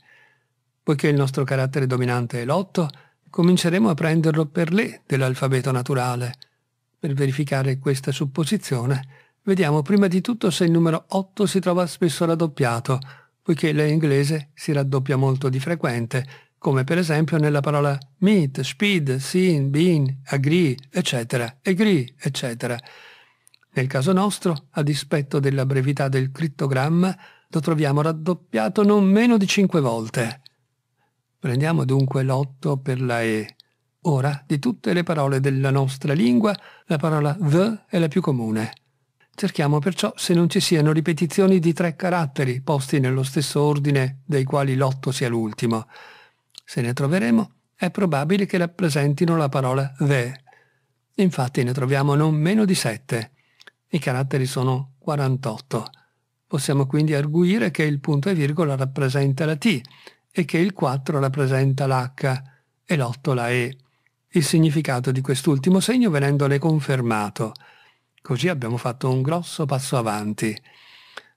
Poiché il nostro carattere dominante è l'otto, cominceremo a prenderlo per l'E dell'alfabeto naturale. Per verificare questa supposizione, vediamo prima di tutto se il numero 8 si trova spesso raddoppiato, poiché l'inglese si raddoppia molto di frequente, come per esempio nella parola meet, speed, seen, been, agree, eccetera, agree, eccetera. Nel caso nostro, a dispetto della brevità del crittogramma, lo troviamo raddoppiato non meno di 5 volte. Prendiamo dunque l'otto per la E. Ora, di tutte le parole della nostra lingua, la parola the è la più comune. Cerchiamo perciò se non ci siano ripetizioni di tre caratteri posti nello stesso ordine dei quali l'otto sia l'ultimo. Se ne troveremo, è probabile che rappresentino la parola the. Infatti ne troviamo non meno di sette. I caratteri sono 48. Possiamo quindi arguire che il punto e virgola rappresenta la T e che il 4 rappresenta l'H e l'8 la E. Il significato di quest'ultimo segno venendone confermato. Così abbiamo fatto un grosso passo avanti.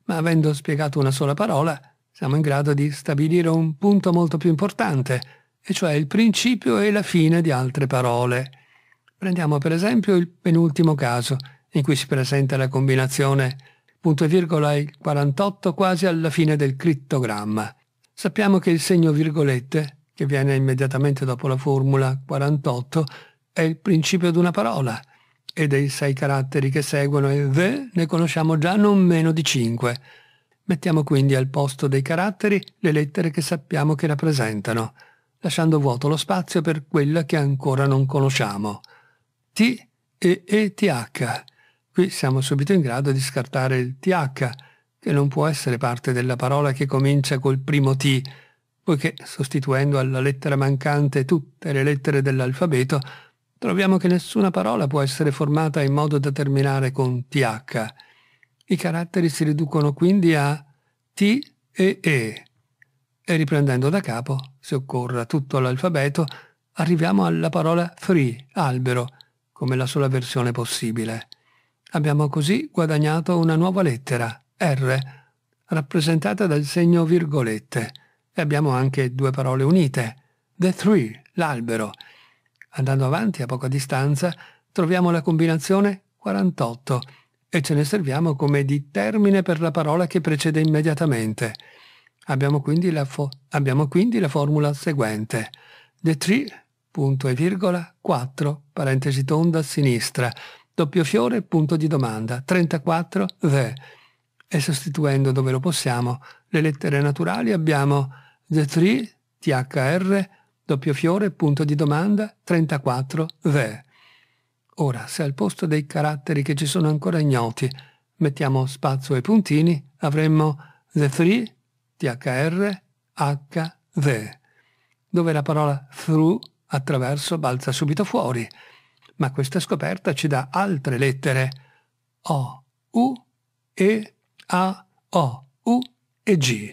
Ma avendo spiegato una sola parola, siamo in grado di stabilire un punto molto più importante, e cioè il principio e la fine di altre parole. Prendiamo per esempio il penultimo caso, in cui si presenta la combinazione punto e virgola e 48 quasi alla fine del crittogramma sappiamo che il segno virgolette, che viene immediatamente dopo la formula 48, è il principio di una parola e dei sei caratteri che seguono il V ne conosciamo già non meno di cinque. Mettiamo quindi al posto dei caratteri le lettere che sappiamo che rappresentano, lasciando vuoto lo spazio per quella che ancora non conosciamo. T e ETH. Qui siamo subito in grado di scartare il TH che non può essere parte della parola che comincia col primo T, poiché sostituendo alla lettera mancante tutte le lettere dell'alfabeto, troviamo che nessuna parola può essere formata in modo da terminare con TH. I caratteri si riducono quindi a T e E. E riprendendo da capo, se occorra tutto l'alfabeto, arriviamo alla parola free, albero, come la sola versione possibile. Abbiamo così guadagnato una nuova lettera, R, rappresentata dal segno virgolette, e abbiamo anche due parole unite, the tree, l'albero. Andando avanti a poca distanza troviamo la combinazione 48 e ce ne serviamo come di termine per la parola che precede immediatamente. Abbiamo quindi la, fo- abbiamo quindi la formula seguente, the tree, punto e virgola, 4, parentesi tonda a sinistra, doppio fiore, punto di domanda, 34, the e sostituendo dove lo possiamo le lettere naturali abbiamo the 3 THR, doppio fiore, punto di domanda, 34, V. Ora, se al posto dei caratteri che ci sono ancora ignoti mettiamo spazio ai puntini, avremmo the 3 THR, HV, dove la parola through, attraverso, balza subito fuori. Ma questa scoperta ci dà altre lettere O, U, E, a, O, U e G,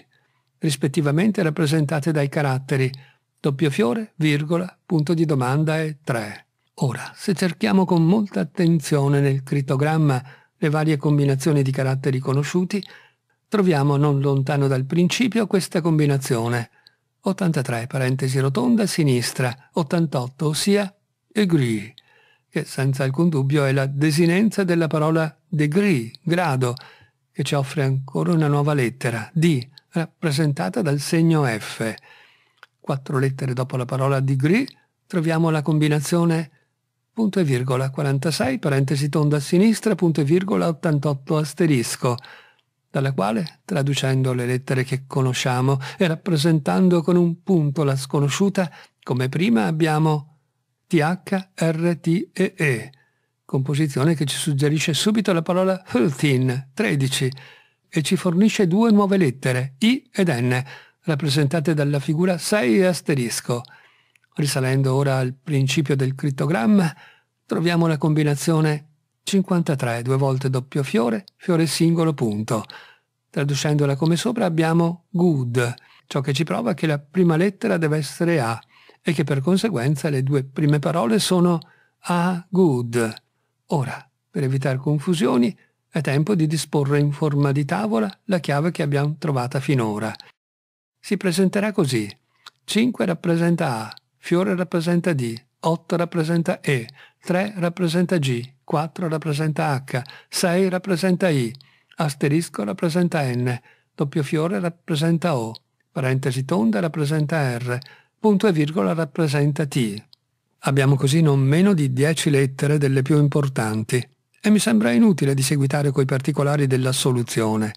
rispettivamente rappresentate dai caratteri doppio fiore, virgola, punto di domanda e 3. Ora, se cerchiamo con molta attenzione nel crittogramma le varie combinazioni di caratteri conosciuti, troviamo non lontano dal principio questa combinazione 83 parentesi rotonda sinistra 88 ossia degree che senza alcun dubbio è la desinenza della parola degree grado e ci offre ancora una nuova lettera, D, rappresentata dal segno F. Quattro lettere dopo la parola degree troviamo la combinazione punto e virgola 46 parentesi tonda a sinistra punto e virgola 88 asterisco dalla quale, traducendo le lettere che conosciamo e rappresentando con un punto la sconosciuta, come prima abbiamo TH, RT e E, composizione che ci suggerisce subito la parola 13, 13, e ci fornisce due nuove lettere, I ed N, rappresentate dalla figura 6 e asterisco. Risalendo ora al principio del crittogramma, troviamo la combinazione 53, due volte doppio fiore, fiore singolo punto. Traducendola come sopra abbiamo good, ciò che ci prova che la prima lettera deve essere A e che per conseguenza le due prime parole sono A good. Ora, per evitare confusioni, è tempo di disporre in forma di tavola la chiave che abbiamo trovata finora. Si presenterà così. 5 rappresenta A, fiore rappresenta D, 8 rappresenta E, 3 rappresenta G, 4 rappresenta H, 6 rappresenta I, asterisco rappresenta N, doppio fiore rappresenta O, parentesi tonda rappresenta R, punto e virgola rappresenta T, Abbiamo così non meno di dieci lettere delle più importanti e mi sembra inutile di seguitare coi particolari della soluzione.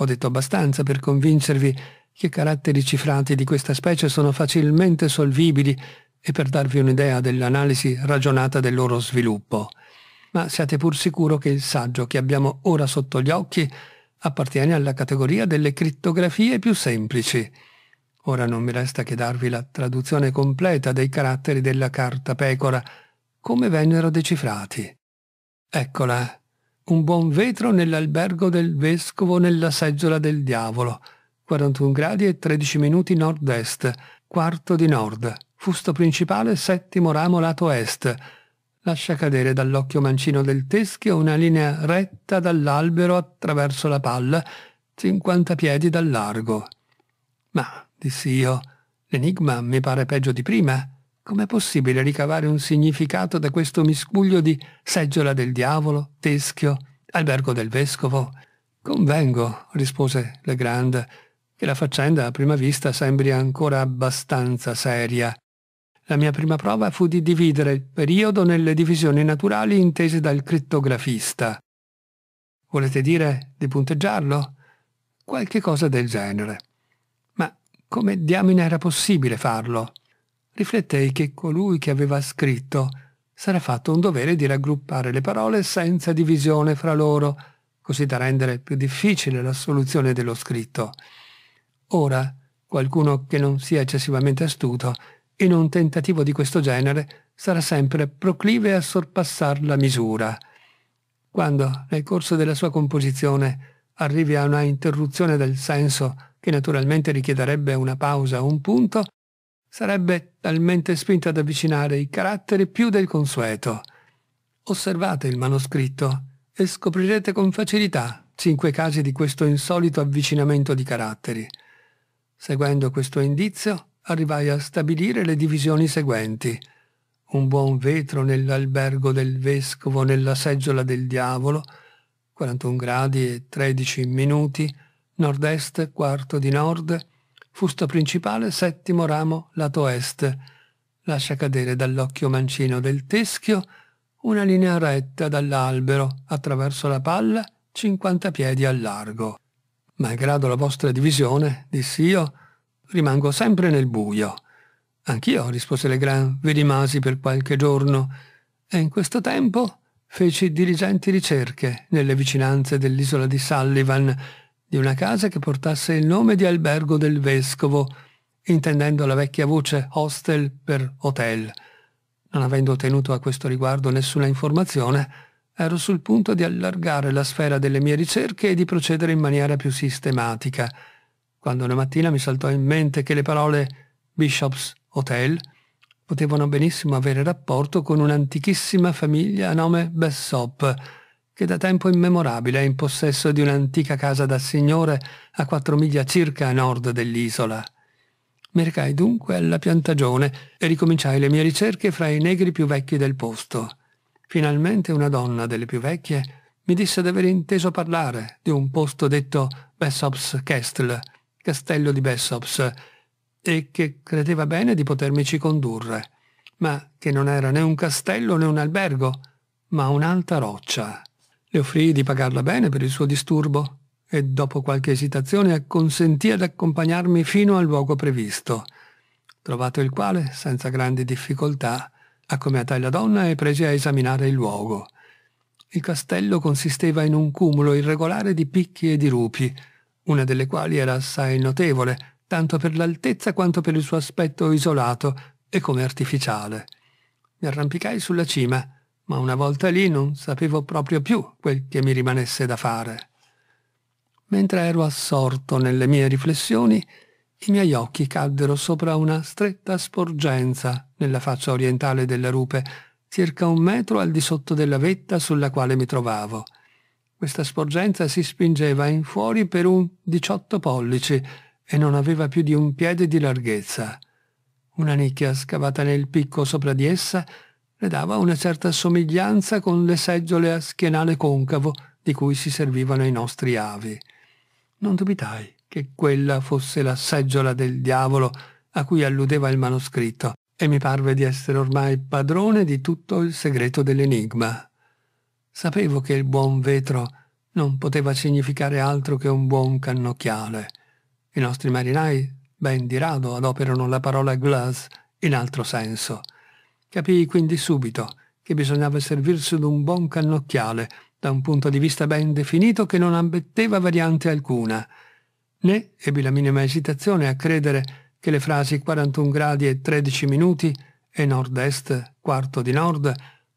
Ho detto abbastanza per convincervi che caratteri cifrati di questa specie sono facilmente solvibili e per darvi un'idea dell'analisi ragionata del loro sviluppo. Ma siate pur sicuro che il saggio che abbiamo ora sotto gli occhi appartiene alla categoria delle crittografie più semplici. Ora non mi resta che darvi la traduzione completa dei caratteri della carta pecora, come vennero decifrati. Eccola, un buon vetro nell'albergo del vescovo nella seggiola del diavolo, 41 gradi e 13 minuti nord-est, quarto di nord, fusto principale, settimo ramo lato est. Lascia cadere dall'occhio mancino del teschio una linea retta dall'albero attraverso la palla, 50 piedi dal largo. Ma dissi io. L'enigma mi pare peggio di prima. Com'è possibile ricavare un significato da questo miscuglio di seggiola del diavolo, teschio, albergo del vescovo? Convengo, rispose Legrand, che la faccenda a prima vista sembri ancora abbastanza seria. La mia prima prova fu di dividere il periodo nelle divisioni naturali intese dal crittografista. Volete dire di punteggiarlo? Qualche cosa del genere. Come diamine era possibile farlo? Riflettei che colui che aveva scritto s'era fatto un dovere di raggruppare le parole senza divisione fra loro, così da rendere più difficile la soluzione dello scritto. Ora, qualcuno che non sia eccessivamente astuto, in un tentativo di questo genere sarà sempre proclive a sorpassare la misura. Quando, nel corso della sua composizione, arrivi a una interruzione del senso che naturalmente richiederebbe una pausa o un punto, sarebbe talmente spinta ad avvicinare i caratteri più del consueto. Osservate il manoscritto e scoprirete con facilità cinque casi di questo insolito avvicinamento di caratteri. Seguendo questo indizio, arrivai a stabilire le divisioni seguenti. Un buon vetro nell'albergo del vescovo nella seggiola del diavolo, 41 gradi e 13 minuti, nord-est, quarto di nord, fusto principale, settimo ramo, lato est. Lascia cadere dall'occhio mancino del teschio una linea retta dall'albero attraverso la palla 50 piedi al largo. Malgrado la vostra divisione, dissi io, rimango sempre nel buio. Anch'io, rispose Legrand, vi rimasi per qualche giorno e in questo tempo feci diligenti ricerche nelle vicinanze dell'isola di Sullivan di una casa che portasse il nome di albergo del vescovo, intendendo la vecchia voce hostel per hotel. Non avendo ottenuto a questo riguardo nessuna informazione, ero sul punto di allargare la sfera delle mie ricerche e di procedere in maniera più sistematica, quando una mattina mi saltò in mente che le parole Bishop's Hotel potevano benissimo avere rapporto con un'antichissima famiglia a nome Bessop, che da tempo immemorabile è in possesso di un'antica casa da signore a quattro miglia circa a nord dell'isola. Mi recai dunque alla piantagione e ricominciai le mie ricerche fra i negri più vecchi del posto. Finalmente una donna delle più vecchie mi disse d'aver inteso parlare di un posto detto Bessops Castle, castello di Bessops, e che credeva bene di potermici condurre, ma che non era né un castello né un albergo, ma un'alta roccia. Le offrì di pagarla bene per il suo disturbo e dopo qualche esitazione acconsentì ad accompagnarmi fino al luogo previsto, trovato il quale, senza grandi difficoltà, accomiatai la donna e presi a esaminare il luogo. Il castello consisteva in un cumulo irregolare di picchi e di rupi, una delle quali era assai notevole, tanto per l'altezza quanto per il suo aspetto isolato e come artificiale. Mi arrampicai sulla cima ma una volta lì non sapevo proprio più quel che mi rimanesse da fare. Mentre ero assorto nelle mie riflessioni, i miei occhi caddero sopra una stretta sporgenza nella faccia orientale della rupe, circa un metro al di sotto della vetta sulla quale mi trovavo. Questa sporgenza si spingeva in fuori per un 18 pollici e non aveva più di un piede di larghezza. Una nicchia scavata nel picco sopra di essa le dava una certa somiglianza con le seggiole a schienale concavo di cui si servivano i nostri avi. Non dubitai che quella fosse la seggiola del diavolo a cui alludeva il manoscritto, e mi parve di essere ormai padrone di tutto il segreto dell'enigma. Sapevo che il buon vetro non poteva significare altro che un buon cannocchiale. I nostri marinai ben di rado adoperano la parola glass in altro senso. Capii quindi subito che bisognava servirsi d'un buon cannocchiale, da un punto di vista ben definito che non ammetteva variante alcuna. Né ebbi la minima esitazione a credere che le frasi 41 gradi e 13 minuti e nord-est, quarto di nord,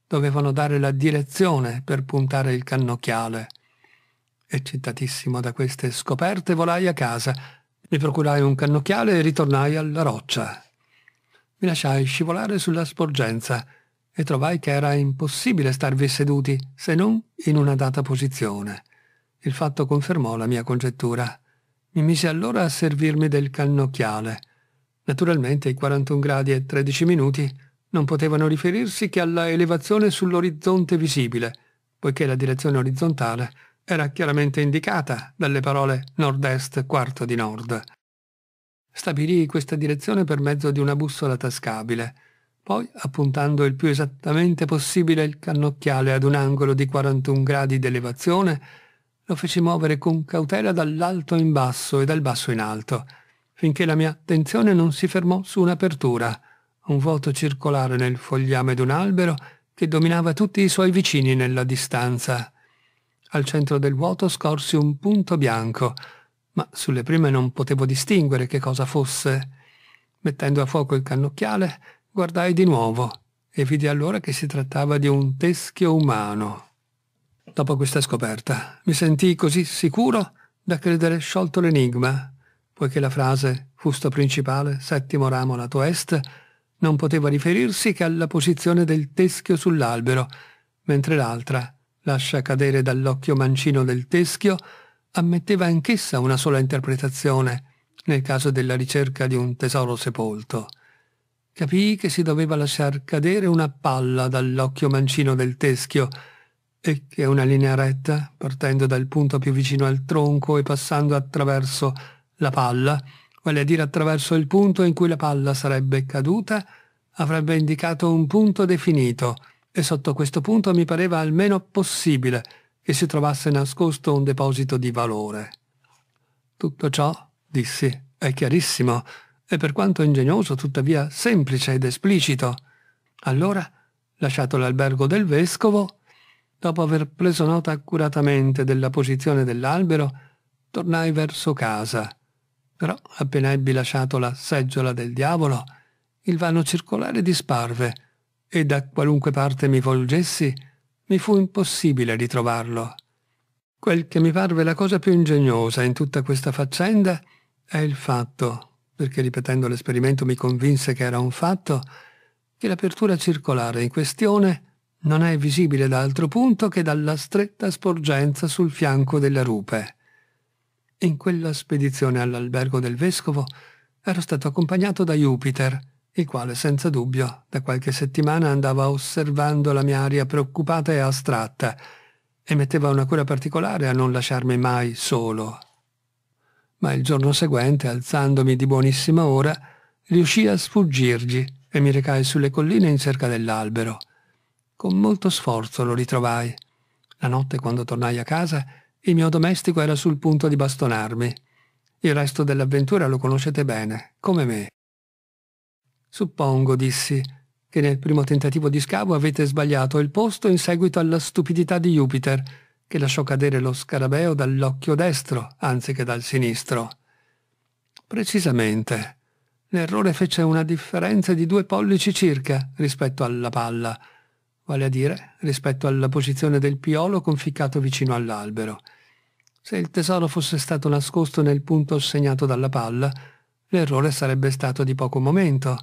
dovevano dare la direzione per puntare il cannocchiale. Eccitatissimo da queste scoperte, volai a casa, mi procurai un cannocchiale e ritornai alla roccia mi lasciai scivolare sulla sporgenza e trovai che era impossibile starvi seduti se non in una data posizione. Il fatto confermò la mia congettura. Mi mise allora a servirmi del cannocchiale. Naturalmente i 41 gradi e 13 minuti non potevano riferirsi che alla elevazione sull'orizzonte visibile, poiché la direzione orizzontale era chiaramente indicata dalle parole nord-est quarto di nord. Stabilì questa direzione per mezzo di una bussola tascabile, poi appuntando il più esattamente possibile il cannocchiale ad un angolo di 41 gradi d'elevazione, lo feci muovere con cautela dall'alto in basso e dal basso in alto, finché la mia attenzione non si fermò su un'apertura, un vuoto circolare nel fogliame d'un albero che dominava tutti i suoi vicini nella distanza. Al centro del vuoto scorsi un punto bianco, ma sulle prime non potevo distinguere che cosa fosse. Mettendo a fuoco il cannocchiale, guardai di nuovo e vidi allora che si trattava di un teschio umano. Dopo questa scoperta mi sentii così sicuro da credere sciolto l'enigma, poiché la frase fusto principale, settimo ramo lato est, non poteva riferirsi che alla posizione del teschio sull'albero, mentre l'altra lascia cadere dall'occhio mancino del teschio ammetteva anch'essa una sola interpretazione nel caso della ricerca di un tesoro sepolto. Capii che si doveva lasciar cadere una palla dall'occhio mancino del teschio e che una linea retta, partendo dal punto più vicino al tronco e passando attraverso la palla, vale a dire attraverso il punto in cui la palla sarebbe caduta, avrebbe indicato un punto definito, e sotto questo punto mi pareva almeno possibile e si trovasse nascosto un deposito di valore. Tutto ciò, dissi, è chiarissimo, e per quanto ingegnoso, tuttavia semplice ed esplicito. Allora, lasciato l'albergo del vescovo, dopo aver preso nota accuratamente della posizione dell'albero, tornai verso casa. Però appena ebbi lasciato la seggiola del diavolo, il vano circolare disparve, e da qualunque parte mi volgessi, mi fu impossibile ritrovarlo. Quel che mi parve la cosa più ingegnosa in tutta questa faccenda è il fatto, perché ripetendo l'esperimento mi convinse che era un fatto, che l'apertura circolare in questione non è visibile da altro punto che dalla stretta sporgenza sul fianco della rupe. In quella spedizione all'albergo del vescovo ero stato accompagnato da Jupiter, il quale senza dubbio da qualche settimana andava osservando la mia aria preoccupata e astratta e metteva una cura particolare a non lasciarmi mai solo. Ma il giorno seguente, alzandomi di buonissima ora, riuscii a sfuggirgli e mi recai sulle colline in cerca dell'albero. Con molto sforzo lo ritrovai. La notte, quando tornai a casa, il mio domestico era sul punto di bastonarmi. Il resto dell'avventura lo conoscete bene, come me. Suppongo, dissi, che nel primo tentativo di scavo avete sbagliato il posto in seguito alla stupidità di Jupiter, che lasciò cadere lo scarabeo dall'occhio destro, anziché dal sinistro. Precisamente. L'errore fece una differenza di due pollici circa rispetto alla palla, vale a dire rispetto alla posizione del piolo conficcato vicino all'albero. Se il tesoro fosse stato nascosto nel punto segnato dalla palla, l'errore sarebbe stato di poco momento,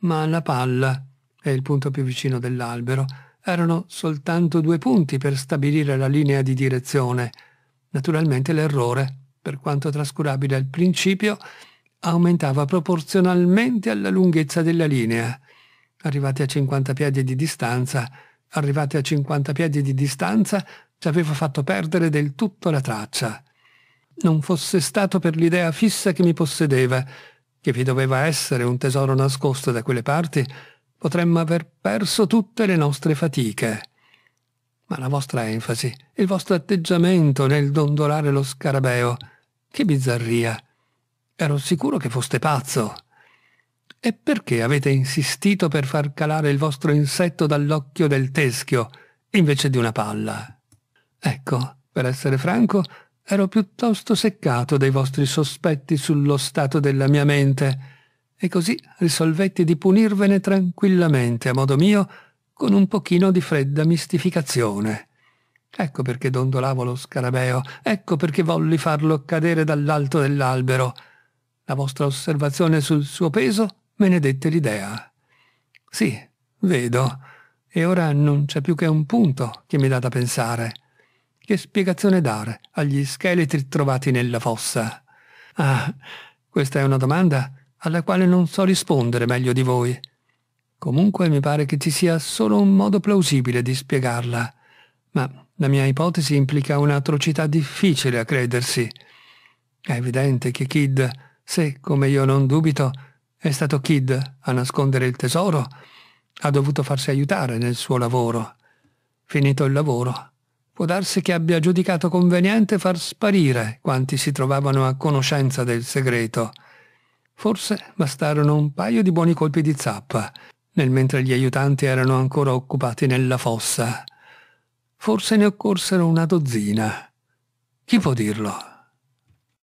ma la palla e il punto più vicino dell'albero erano soltanto due punti per stabilire la linea di direzione. Naturalmente l'errore, per quanto trascurabile al principio, aumentava proporzionalmente alla lunghezza della linea. Arrivati a 50 piedi di distanza, arrivati a 50 piedi di distanza, ci aveva fatto perdere del tutto la traccia. Non fosse stato per l'idea fissa che mi possedeva, che vi doveva essere un tesoro nascosto da quelle parti, potremmo aver perso tutte le nostre fatiche. Ma la vostra enfasi, il vostro atteggiamento nel dondolare lo scarabeo, che bizzarria! Ero sicuro che foste pazzo. E perché avete insistito per far calare il vostro insetto dall'occhio del teschio invece di una palla? Ecco, per essere franco, ero piuttosto seccato dei vostri sospetti sullo stato della mia mente, e così risolvetti di punirvene tranquillamente, a modo mio, con un pochino di fredda mistificazione. Ecco perché dondolavo lo scarabeo, ecco perché volli farlo cadere dall'alto dell'albero. La vostra osservazione sul suo peso me ne dette l'idea. Sì, vedo, e ora non c'è più che un punto che mi dà da pensare. Che spiegazione dare agli scheletri trovati nella fossa? Ah, questa è una domanda alla quale non so rispondere meglio di voi. Comunque mi pare che ci sia solo un modo plausibile di spiegarla, ma la mia ipotesi implica un'atrocità difficile a credersi. È evidente che Kid, se come io non dubito, è stato Kid a nascondere il tesoro, ha dovuto farsi aiutare nel suo lavoro. Finito il lavoro, può darsi che abbia giudicato conveniente far sparire quanti si trovavano a conoscenza del segreto. Forse bastarono un paio di buoni colpi di zappa, nel mentre gli aiutanti erano ancora occupati nella fossa. Forse ne occorsero una dozzina. Chi può dirlo?